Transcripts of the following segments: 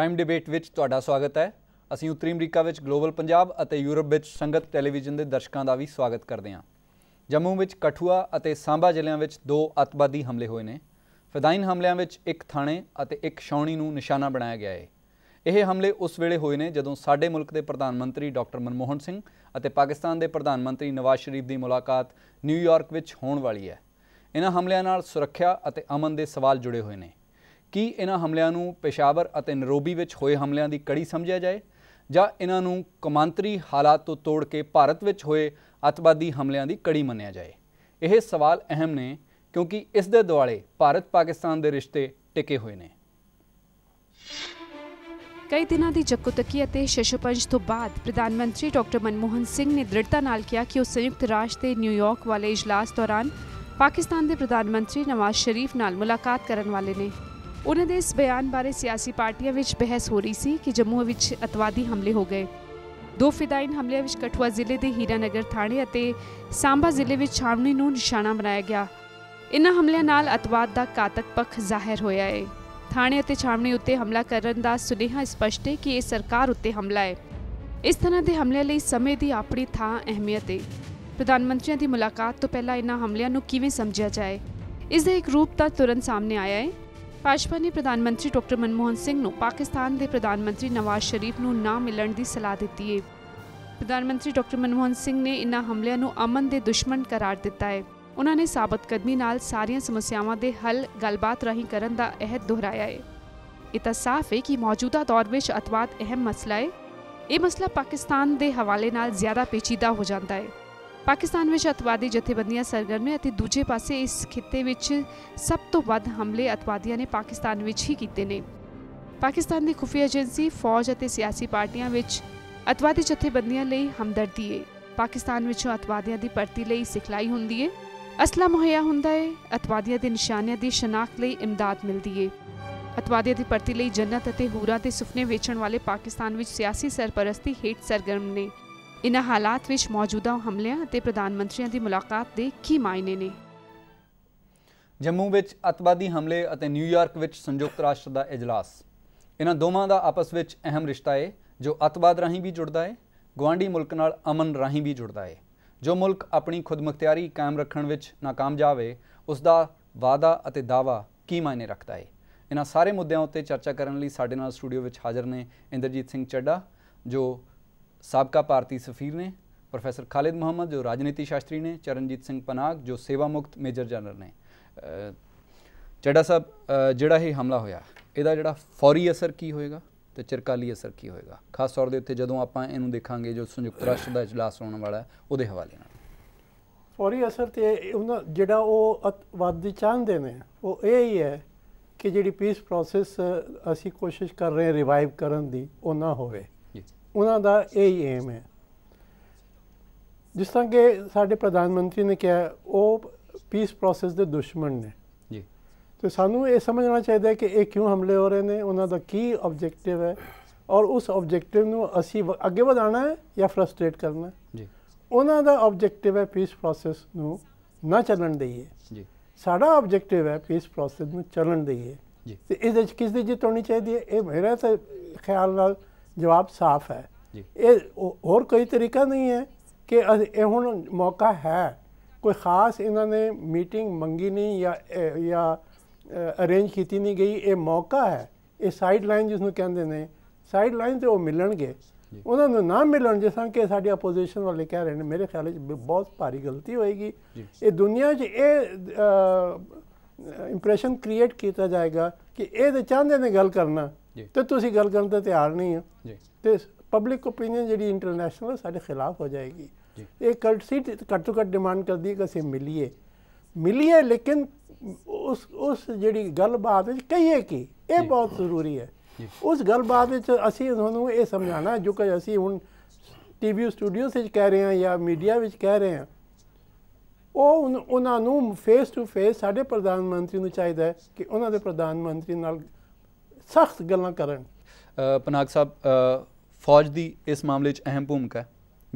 prime debate ਵਿੱਚ ਤੁਹਾਡਾ ਸਵਾਗਤ ਹੈ ਅਸੀਂ ਉੱਤਰੀ ਅਮਰੀਕਾ ਵਿੱਚ ਗਲੋਬਲ ਪੰਜਾਬ ਅਤੇ ਯੂਰਪ ਵਿੱਚ ਸੰਗਤ ਟੈਲੀਵਿਜ਼ਨ ਦੇ ਦਰਸ਼ਕਾਂ ਦਾ ਵੀ ਸਵਾਗਤ ਕਰਦੇ ਹਾਂ ਜੰਮੂ ਵਿੱਚ ਕਠੂਆ ਅਤੇ ਸਾਂਬਾ ਜ਼ਿਲ੍ਹਿਆਂ ਵਿੱਚ ਦੋ ਅਤਵਾਦੀ ਹਮਲੇ ਹੋਏ ਨੇ ਫਦਾਈਨ ਹਮਲਿਆਂ ਵਿੱਚ ਇੱਕ ਥਾਣੇ ਅਤੇ ਇੱਕ ਸ਼ੌਣੀ ਨੂੰ ਨਿਸ਼ਾਨਾ ਬਣਾਇਆ ਗਿਆ ਹੈ ਇਹ ਹਮਲੇ ਉਸ ਵੇਲੇ ਹੋਏ ਨੇ ਜਦੋਂ ਸਾਡੇ ਮੁਲਕ ਦੇ ਪ੍ਰਧਾਨ ਮੰਤਰੀ ਡਾਕਟਰ ਮਨਮੋਹਨ ਸਿੰਘ ਅਤੇ ਪਾਕਿਸਤਾਨ ਦੇ ਪ੍ਰਧਾਨ ਮੰਤਰੀ ਨਵਾਜ਼ ਸ਼ਰੀਫ ਦੀ ਮੁਲਾਕਾਤ ਨਿਊਯਾਰਕ ਵਿੱਚ ਹੋਣ ਵਾਲੀ ਹੈ ਇਹਨਾਂ ਹਮਲਿਆਂ ਨਾਲ ਸੁਰੱਖਿਆ ਅਤੇ ਅਮਨ ਦੇ ਸਵਾਲ ਜੁੜੇ ਹੋਏ ਨੇ ਕੀ ਇਹਨਾਂ ਹਮਲਿਆਂ ਨੂੰ ਪੇਸ਼ਾਵਰ ਅਤੇ ਨਰੋਬੀ ਵਿੱਚ ਹੋਏ ਹਮਲਿਆਂ ਦੀ ਕੜੀ ਸਮਝਿਆ ਜਾਏ ਜਾਂ ਇਹਨਾਂ ਨੂੰ ਕਮਾਂਤਰੀ ਹਾਲਾਤ ਤੋਂ ਤੋੜ ਕੇ ਭਾਰਤ ਵਿੱਚ ਹੋਏ ਅਤਵਾਦੀ ਹਮਲਿਆਂ ਦੀ ਕੜੀ ਮੰਨਿਆ ਜਾਏ ਇਹ ਸਵਾਲ ਅਹਿਮ ਨੇ ਕਿਉਂਕਿ ਇਸ ਦੇ ਦੁਆਲੇ ਭਾਰਤ ਪਾਕਿਸਤਾਨ ਦੇ ਰਿਸ਼ਤੇ ਟਿਕੇ ਹੋਏ ਨੇ ਕਈ ਦਿਨਾਂ ਦੀ ਚੱਕੋ-ਤੱਕੀ ਅਤੇ ਸ਼ਸ਼ਪੰਜ ਤੋਂ ਬਾਅਦ ਪ੍ਰਧਾਨ ਮੰਤਰੀ ਡਾਕਟਰ ਮਨਮੋਹਨ ਸਿੰਘ ਨੇ ਦ੍ਰਿੜਤਾ ਨਾਲ ਕਿਹਾ ਕਿ ਉਹ ਸੰਯੁਕਤ ਰਾਸ਼ਟਰ ਦੇ ਨਿਊਯਾਰਕ ਵਾਲੇ ਇਜਲਾਸ ਦੌਰਾਨ ਪਾਕਿਸਤਾਨ ਦੇ ਪ੍ਰਧਾਨ ਮੰਤਰੀ ਨਵਾਜ਼ ਸ਼ਰੀਫ ਨਾਲ ਮੁਲਾਕਾਤ ਕਰਨ ਵਾਲੇ ਨੇ ਉਹਨਾਂ ਦੇ ਇਸ ਬਿਆਨ ਬਾਰੇ ਸਿਆਸੀ ਪਾਰਟੀਆਂ ਵਿੱਚ ਬਹਿਸ ਹੋ ਰਹੀ ਸੀ ਕਿ ਜੰਮੂ ਵਿੱਚ ਅਤਵਾਦੀ ਹਮਲੇ ਹੋ ਗਏ ਦੋ ਫਿਦਾਇਨ ਹਮਲਿਆਂ ਵਿੱਚ ਕਠੂਆ ਜ਼ਿਲ੍ਹੇ ਦੇ ਹੀਰਾਨਗਰ ਥਾਣੇ ਅਤੇ ਸਾਂਬਾ ਜ਼ਿਲ੍ਹੇ ਵਿੱਚ ਛਾਵਣੀ ਨੂੰ ਨਿਸ਼ਾਨਾ ਬਣਾਇਆ ਗਿਆ ਇਨ੍ਹਾਂ ਹਮਲਿਆਂ ਨਾਲ ਅਤਵਾਦ ਦਾ ਘਾਤਕ ਪੱਖ ਜ਼ਾਹਿਰ ਹੋਇਆ ਹੈ ਥਾਣੇ ਅਤੇ ਛਾਵਣੀ ਉੱਤੇ ਹਮਲਾ ਕਰਨ ਦਾ ਸੁਨੇਹਾ ਸਪਸ਼ਟ ਹੈ ਕਿ ਇਹ ਸਰਕਾਰ ਉੱਤੇ ਹਮਲਾ ਹੈ ਇਸ ਤਰ੍ਹਾਂ ਦੇ ਹਮਲਿਆਂ ਲਈ ਸਮੇਂ ਦੀ ਆਪਣੀ ਥਾਂ ਅਹਿਮੀਅਤ ਹੈ ਪ੍ਰਧਾਨ ਮੰਤਰੀਆਂ ਦੀ ਮੁਲਾਕਾਤ ਤੋਂ ਪਹਿਲਾਂ ਇਨ੍ਹਾਂ ਹਮਲਿਆਂ ਨੂੰ ਕਿਵੇਂ ਸਮਝਿਆ ਜਾਏ ਇਸ ਦਾ ਇੱਕ ਰੂਪ ਤਾਂ ਤੁਰੰਤ ਸਾਹਮਣੇ ਆਇਆ ਹੈ ਭਾਜਪਾ ਨੇ ਪ੍ਰਧਾਨ ਮੰਤਰੀ ਡਾਕਟਰ ਮਨਮੋਹਨ ਸਿੰਘ ਨੂੰ ਪਾਕਿਸਤਾਨ ਦੇ ਪ੍ਰਧਾਨ ਮੰਤਰੀ ਨਵਾਜ਼ ਸ਼ਰੀਫ ਨੂੰ ਨਾ ਮਿਲਣ ਦੀ ਸਲਾਹ ਦਿੱਤੀ ਹੈ ਪ੍ਰਧਾਨ ਮੰਤਰੀ ਡਾਕਟਰ ਮਨਮੋਹਨ ਸਿੰਘ ਨੇ ਇਨ੍ਹਾਂ ਹਮਲਿਆਂ ਨੂੰ ਅਮਨ ਦੇ ਦੁਸ਼ਮਣ ਕਰਾਰ ਦਿੱਤਾ ਹੈ ਉਹਨਾਂ ਨੇ ਸਾਬਤ ਕਦਮੀ ਨਾਲ ਸਾਰੀਆਂ ਸਮੱਸਿਆਵਾਂ ਦੇ ਹੱਲ ਗੱਲਬਾਤ ਰਾਹੀਂ ਕਰਨ ਦਾ ਅਹਿਦ ਦੁਹਰਾਇਆ ਹੈ ਇਹ ਤਾਂ ਸਾਫ਼ ਹੈ ਕਿ ਮੌਜੂਦਾ ਦੌਰ ਵਿੱਚ ਅਤਵਾਦ ਅਹਿਮ ਮਸਲਾ ਹੈ ਇਹ ਮਸਲਾ ਪਾਕਿਸਤਾਨ ਦੇ ਹਵਾਲੇ ਨਾਲ ਜ਼ਿਆਦਾ ਪੇਚੀਦਾ ਹੋ ਜਾਂਦਾ ਹੈ ਪਾਕਿਸਤਾਨ ਵਿੱਚ ਅਤਵਾਦੀ ਜਥੇਬੰਦੀਆਂ ਸਰਗਰਮ ਅਤੇ ਦੂਜੇ ਪਾਸੇ ਇਸ ਖਿੱਤੇ ਵਿੱਚ ਸਭ ਤੋਂ ਵੱਧ ਹਮਲੇ ਅਤਵਾਦੀਆਂ ਨੇ ਪਾਕਿਸਤਾਨ ਵਿੱਚ ਹੀ ਕੀਤੇ ਨੇ ਪਾਕਿਸਤਾਨ ਦੀ ਖੁਫੀਆ ਏਜੰਸੀ ਫੌਜ ਅਤੇ ਸਿਆਸੀ ਪਾਰਟੀਆਂ ਵਿੱਚ ਅਤਵਾਦੀ ਜਥੇਬੰਦੀਆਂ ਲਈ ਹਮਦਰਦੀ ਹੈ ਪਾਕਿਸਤਾਨ ਵਿੱਚੋਂ ਅਤਵਾਦੀਆਂ ਦੀ ਭਰਤੀ ਲਈ ਸਿਖਲਾਈ ਹੁੰਦੀ ਹੈ ਅਸਲਾ ਮੁਹੱਈਆ ਹੁੰਦਾ ਹੈ ਅਤਵਾਦੀਆਂ ਦੇ ਨਿਸ਼ਾਨਿਆਂ ਦੀ ਸ਼ਨਾਖਤ ਲਈ ਇਮਦਾਦ ਮਿਲਦੀ ਹੈ ਅਤਵਾਦੀਆਂ ਦੀ ਭਰਤੀ ਲਈ ਜੰਨਤ ਅਤੇ ਹੂਰਾ ਦੇ ਸੁਪਨੇ ਵੇਚਣ ਵਾਲੇ ਪਾਕਿਸਤਾਨ ਵਿੱਚ ਸਿਆਸੀ ਸਰਪਰਸਤੀ ਹੇਟ ਸਰਗਰਮ ਨੇ ਇਨ੍ਹਾਂ ਹਾਲਾਤ ਵਿੱਚ ਮੌਜੂਦਾ ਹਮਲਿਆਂ ਅਤੇ ਪ੍ਰਧਾਨ ਮੰਤਰੀਆਂ ਦੀ ਮੁਲਾਕਾਤ ਦੇ ਕੀ ਮਾਇਨੇ ਨੇ ਜੰਮੂ ਵਿੱਚ ਅਤਵਾਦੀ ਹਮਲੇ ਅਤੇ ਨਿਊਯਾਰਕ ਵਿੱਚ ਸੰਯੁਕਤ ਰਾਸ਼ਟਰ ਦਾ اجلاس ਇਹਨਾਂ ਦੋਵਾਂ ਦਾ ਆਪਸ ਵਿੱਚ ਅਹਿਮ ਰਿਸ਼ਤਾ ਹੈ ਜੋ ਅਤਵਾਦ ਰਾਹੀਂ ਵੀ ਜੁੜਦਾ ਹੈ ਗਵਾਂਢੀ ਮੁਲਕ ਨਾਲ ਅਮਨ ਰਾਹੀਂ ਵੀ ਜੁੜਦਾ ਹੈ ਜੋ ਮੁਲਕ ਆਪਣੀ ਖੁਦਮੁਖਤਿਆਰੀ ਕਾਇਮ ਰੱਖਣ ਵਿੱਚ ناکਾਮ ਜਾਵੇ ਉਸ ਦਾ ਵਾਅਦਾ ਅਤੇ ਦਾਵਾ ਕੀ ਮਾਇਨੇ ਰੱਖਦਾ ਹੈ ਇਹਨਾਂ ਸਾਰੇ ਮੁੱਦਿਆਂ ਉੱਤੇ ਚਰਚਾ ਕਰਨ ਲਈ ਸਾਡੇ ਨਾਲ ਸਟੂਡੀਓ ਵਿੱਚ ਹਾਜ਼ਰ ਨੇ ਇੰਦਰਜੀਤ ਸਿੰਘ ਚੱਡਾ ਜੋ ਸਾਬਕਾ ਭਾਰਤੀ ਸਫੀਰ ਨੇ ਪ੍ਰੋਫੈਸਰ ਖਾਲਿਦ ਮੁਹੰਮਦ ਜੋ ਰਾਜਨੀਤੀ ਸ਼ਾਸਤਰੀ ਨੇ ਚਰਨਜੀਤ ਸਿੰਘ ਪਨਾਗ ਜੋ ਸੇਵਾ ਮੁਕਤ ਮੇਜਰ ਜਨਰਲ ਨੇ ਜਿਹੜਾ ਸਾਹਿਬ ਜਿਹੜਾ ਇਹ ਹਮਲਾ ਹੋਇਆ ਇਹਦਾ ਜਿਹੜਾ ਫੌਰੀ ਅਸਰ ਕੀ ਹੋਏਗਾ ਤੇ ਚਿਰਕਾਲੀ ਅਸਰ ਕੀ ਹੋਏਗਾ ਖਾਸ ਤੌਰ ਦੇ ਉੱਤੇ ਜਦੋਂ ਆਪਾਂ ਇਹਨੂੰ ਦੇਖਾਂਗੇ ਜੋ ਸੰਯੁਕਤ ਰਾਸ਼ਟਰ ਦਾ اجلاس ਹੋਣ ਵਾਲਾ ਉਹਦੇ ਹਵਾਲੇ ਨਾਲ ਫੌਰੀ ਅਸਰ ਤੇ ਉਹਨਾਂ ਜਿਹੜਾ ਉਹ ਵਾਦੀ ਚਾਹੁੰਦੇ ਨੇ ਉਹ ਇਹ ਹੀ ਹੈ ਕਿ ਜਿਹੜੀ ਪੀਸ ਪ੍ਰੋਸੈਸ ਅਸੀਂ ਕੋਸ਼ਿਸ਼ ਕਰ ਰਹੇ ਹਾਂ ਰਿਵਾਈਵ ਕਰਨ ਦੀ ਉਹ ਨਾ ਹੋਵੇ ਉਹਨਾਂ ਦਾ ਇਹ ਹੀ ਏਮ ਹੈ ਜਿਸ ਤਰ੍ਹਾਂ ਕਿ ਸਾਡੇ ਪ੍ਰਧਾਨ ਮੰਤਰੀ ਨੇ ਕਿਹਾ ਉਹ ਪੀਸ ਪ੍ਰੋਸੈਸ ਦੇ ਦੁਸ਼ਮਣ ਨੇ ਜੀ ਤੇ ਸਾਨੂੰ ਇਹ ਸਮਝਣਾ ਚਾਹੀਦਾ ਕਿ ਇਹ ਕਿਉਂ ਹਮਲੇ ਹੋ ਰਹੇ ਨੇ ਉਹਨਾਂ ਦਾ ਕੀ ਆਬਜੈਕਟਿਵ ਹੈ ਔਰ ਉਸ ਆਬਜੈਕਟਿਵ ਨੂੰ ਅਸੀਂ ਅੱਗੇ ਵਧਾਣਾ ਹੈ ਜਾਂ ਫਰਸਟ੍ਰੇਟ ਕਰਨਾ ਹੈ ਜੀ ਉਹਨਾਂ ਦਾ ਆਬਜੈਕਟਿਵ ਹੈ ਪੀਸ ਪ੍ਰੋਸੈਸ ਨੂੰ ਨਾ ਚੱਲਣ ਦੇਈਏ ਜੀ ਸਾਡਾ ਆਬਜੈਕਟਿਵ ਹੈ ਪੀਸ ਪ੍ਰੋਸੈਸ ਨੂੰ ਚੱਲਣ ਦੇਈਏ ਜੀ ਤੇ ਇਹਦੇ ਵਿੱਚ ਕਿਸ ਦੀ ਜਿੱਤ ਹੋਣੀ ਚਾਹੀਦੀ ਹੈ ਇਹ ਮੇਰਾ ਤਾਂ ਖਿਆਲ ਨਾਲ ਜਵਾਬ ਸਾਫ਼ ਹੈ ਇਹ ਹੋਰ ਕੋਈ ਤਰੀਕਾ ਨਹੀਂ ਹੈ ਕਿ ਇਹ ਹੁਣ ਮੌਕਾ ਹੈ ਕੋਈ ਖਾਸ ਇਹਨਾਂ ਨੇ ਮੀਟਿੰਗ ਮੰਗੀ ਨਹੀਂ ਜਾਂ ਜਾਂ ਅਰੇਂਜ ਕੀਤੀ ਨਹੀਂ ਗਈ ਇਹ ਮੌਕਾ ਹੈ ਇਹ ਸਾਈਡ ਲਾਈਨ ਜਿਸ ਨੂੰ ਕਹਿੰਦੇ ਨੇ ਸਾਈਡ ਲਾਈਨ ਤੇ ਉਹ ਮਿਲਣਗੇ ਉਹਨਾਂ ਨੂੰ ਨਾ ਮਿਲਣ ਜਿਸਾਂ ਕਿ ਸਾਡੀ ਆਪੋਜੀਸ਼ਨ ਵਾਲੇ ਕਹਿ ਰਹੇ ਨੇ ਮੇਰੇ ਖਿਆਲ ਵਿੱਚ ਬਹੁਤ ਭਾਰੀ ਗਲਤੀ ਹੋਏਗੀ ਇਹ ਦੁਨੀਆ 'ਚ ਇਹ ਇੰਪ੍ਰੈਸ਼ਨ ਕ੍ਰੀਏਟ ਕੀਤਾ ਜਾਏਗਾ ਕਿ ਇਹ ਤਾਂ ਚਾਹੁੰਦੇ ਨੇ ਗੱਲ ਕਰਨਾ ਜੀ ਤੇ ਤੁਸੀਂ ਗੱਲ ਕਰਨ ਤੇ ਤਿਆਰ ਨਹੀਂ ਹੋ ਜੀ ਤੇ ਪਬਲਿਕ ਓਪੀਨੀਅਨ ਜਿਹੜੀ ਇੰਟਰਨੈਸ਼ਨਲ ਸਾਡੇ ਖਿਲਾਫ ਹੋ ਜਾਏਗੀ ਇਹ ਕਲਟ ਸੀ ਘੱਟ ਘੱਟ ਡਿਮਾਂਡ ਕਰਦੀ ਹੈ ਕਿ ਅਸੀਂ ਮਿਲੀਏ ਮਿਲੀਏ ਲੇਕਿਨ ਉਸ ਉਸ ਜਿਹੜੀ ਗੱਲਬਾਤ ਵਿੱਚ ਕਹੀਏ ਕਿ ਇਹ ਬਹੁਤ ਜ਼ਰੂਰੀ ਹੈ ਉਸ ਗੱਲਬਾਤ ਵਿੱਚ ਅਸੀਂ ਤੁਹਾਨੂੰ ਇਹ ਸਮਝਾਣਾ ਜੋ ਕਿ ਅਸੀਂ ਹੁਣ ਟੀਵੀ ਸਟੂਡੀਓ ਵਿੱਚ ਕਹਿ ਰਹੇ ਹਾਂ ਜਾਂ ਮੀਡੀਆ ਵਿੱਚ ਕਹਿ ਰਹੇ ਹਾਂ ਉਹ ਉਹਨਾਂ ਨੂੰ ਫੇਸ ਟੂ ਫੇਸ ਸਾਡੇ ਪ੍ਰਧਾਨ ਮੰਤਰੀ ਨੂੰ ਚਾਹੀਦਾ ਹੈ ਕਿ ਉਹਨਾਂ ਦੇ ਪ੍ਰਧਾਨ ਮੰਤਰੀ ਨਾਲ ਸਖਤ ਗੱਲਾਂ ਕਰਨ ਪਨਾਗ ਸਾਹਿਬ ਫੌਜ ਦੀ ਇਸ ਮਾਮਲੇ 'ਚ ਅਹਿਮ ਭੂਮਿਕਾ ਹੈ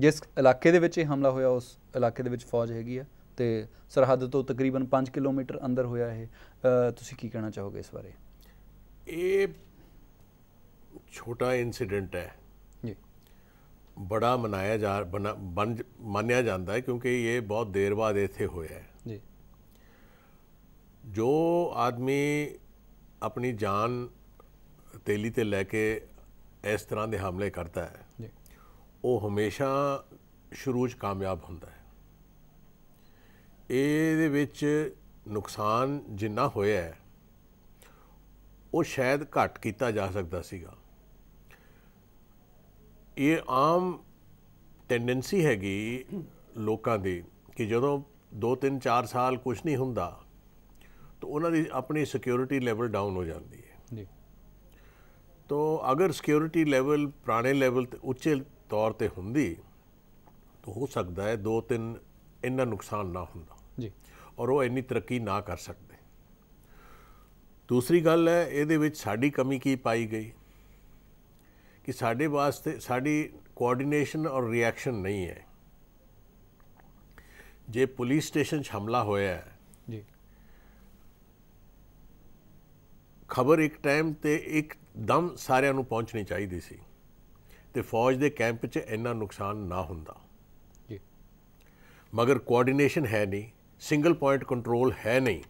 ਜਿਸ ਇਲਾਕੇ ਦੇ ਵਿੱਚ ਇਹ ਹਮਲਾ ਹੋਇਆ ਉਸ ਇਲਾਕੇ ਦੇ ਵਿੱਚ ਫੌਜ ਹੈਗੀ ਆ ਤੇ ਸਰਹੱਦ ਤੋਂ ਤਕਰੀਬਨ 5 ਕਿਲੋਮੀਟਰ ਅੰਦਰ ਹੋਇਆ ਇਹ ਤੁਸੀਂ ਕੀ ਕਹਿਣਾ ਚਾਹੋਗੇ ਇਸ ਬਾਰੇ ਇਹ ਛੋਟਾ ਇਨਸੀਡੈਂਟ ਹੈ ਜੀ ਬੜਾ ਮਨਾਇਆ ਜਾ ਬਣ ਮੰਨਿਆ ਜਾਂਦਾ ਹੈ ਕਿਉਂਕਿ ਇਹ ਬਹੁਤ ਦੇਰ ਬਾਅਦ ਇੱਥੇ ਹੋਇਆ ਹੈ ਜੀ ਜੋ ਆਦਮੀ ਆਪਣੀ ਜਾਨ ਤੇਲੀ ਤੇ ਲੈ ਕੇ ਇਸ ਤਰ੍ਹਾਂ ਦੇ ਹਮਲੇ ਕਰਦਾ ਹੈ ਜੀ ਉਹ ਹਮੇਸ਼ਾ ਸ਼ੁਰੂ 'ਚ ਕਾਮਯਾਬ ਹੁੰਦਾ ਹੈ ਇਹਦੇ ਵਿੱਚ ਨੁਕਸਾਨ ਜਿੰਨਾ ਹੋਇਆ ਹੈ ਉਹ ਸ਼ਾਇਦ ਘਟ ਕੀਤਾ ਜਾ ਸਕਦਾ ਸੀਗਾ ਇਹ ਆਮ ਟੈਂਡੈਂਸੀ ਹੈਗੀ ਲੋਕਾਂ ਦੀ ਕਿ ਜਦੋਂ 2 3 4 ਸਾਲ ਕੁਝ ਨਹੀਂ ਹੁੰਦਾ ਤਾਂ ਉਹਨਾਂ ਦੀ ਆਪਣੀ ਸਿਕਿਉਰਿਟੀ ਲੈਵਲ ਡਾਊਨ ਹੋ ਜਾਂਦੀ ਹੈ ਜੀ ਤੋ ਅਗਰ सिक्योरिटी ਲੈਵਲ ਪੁਰਾਣੇ ਲੈਵਲ ਤੇ ਉੱਚੇ ਤੌਰ ਤੇ ਹੁੰਦੀ ਤੋ ਹੋ ਸਕਦਾ ਹੈ ਦੋ ਤਿੰਨ ਇੰਨਾ ਨੁਕਸਾਨ ਨਾ ਹੁੰਦਾ ਜੀ ਔਰ ਉਹ ਇੰਨੀ ਤਰੱਕੀ ਨਾ ਕਰ ਸਕਦੇ ਦੂਸਰੀ ਗੱਲ ਹੈ ਇਹਦੇ ਵਿੱਚ ਸਾਡੀ ਕਮੀ ਕੀ ਪਾਈ ਗਈ ਕਿ ਸਾਡੇ ਵਾਸਤੇ ਸਾਡੀ ਕੋਆਰਡੀਨੇਸ਼ਨ ਔਰ ਰਿਐਕਸ਼ਨ ਨਹੀਂ ਹੈ ਜੇ ਪੁਲਿਸ ਸਟੇਸ਼ਨ 'ਚ ਹਮਲਾ ਹੋਇਆ ਹੈ ਜੀ ਖਬਰ ਇੱਕ ਟਾਈਮ ਤੇ ਇੱਕ ਦਮ ਸਾਰਿਆਂ ਨੂੰ ਪਹੁੰਚਣੀ ਚਾਹੀਦੀ ਸੀ ਤੇ ਫੌਜ ਦੇ ਕੈਂਪ 'ਚ ਇੰਨਾ ਨੁਕਸਾਨ ਨਾ ਹੁੰਦਾ ਜੀ ਮਗਰ ਕੋਆਰਡੀਨੇਸ਼ਨ ਹੈ ਨਹੀਂ ਸਿੰਗਲ ਪੁਆਇੰਟ ਕੰਟਰੋਲ ਹੈ ਨਹੀਂ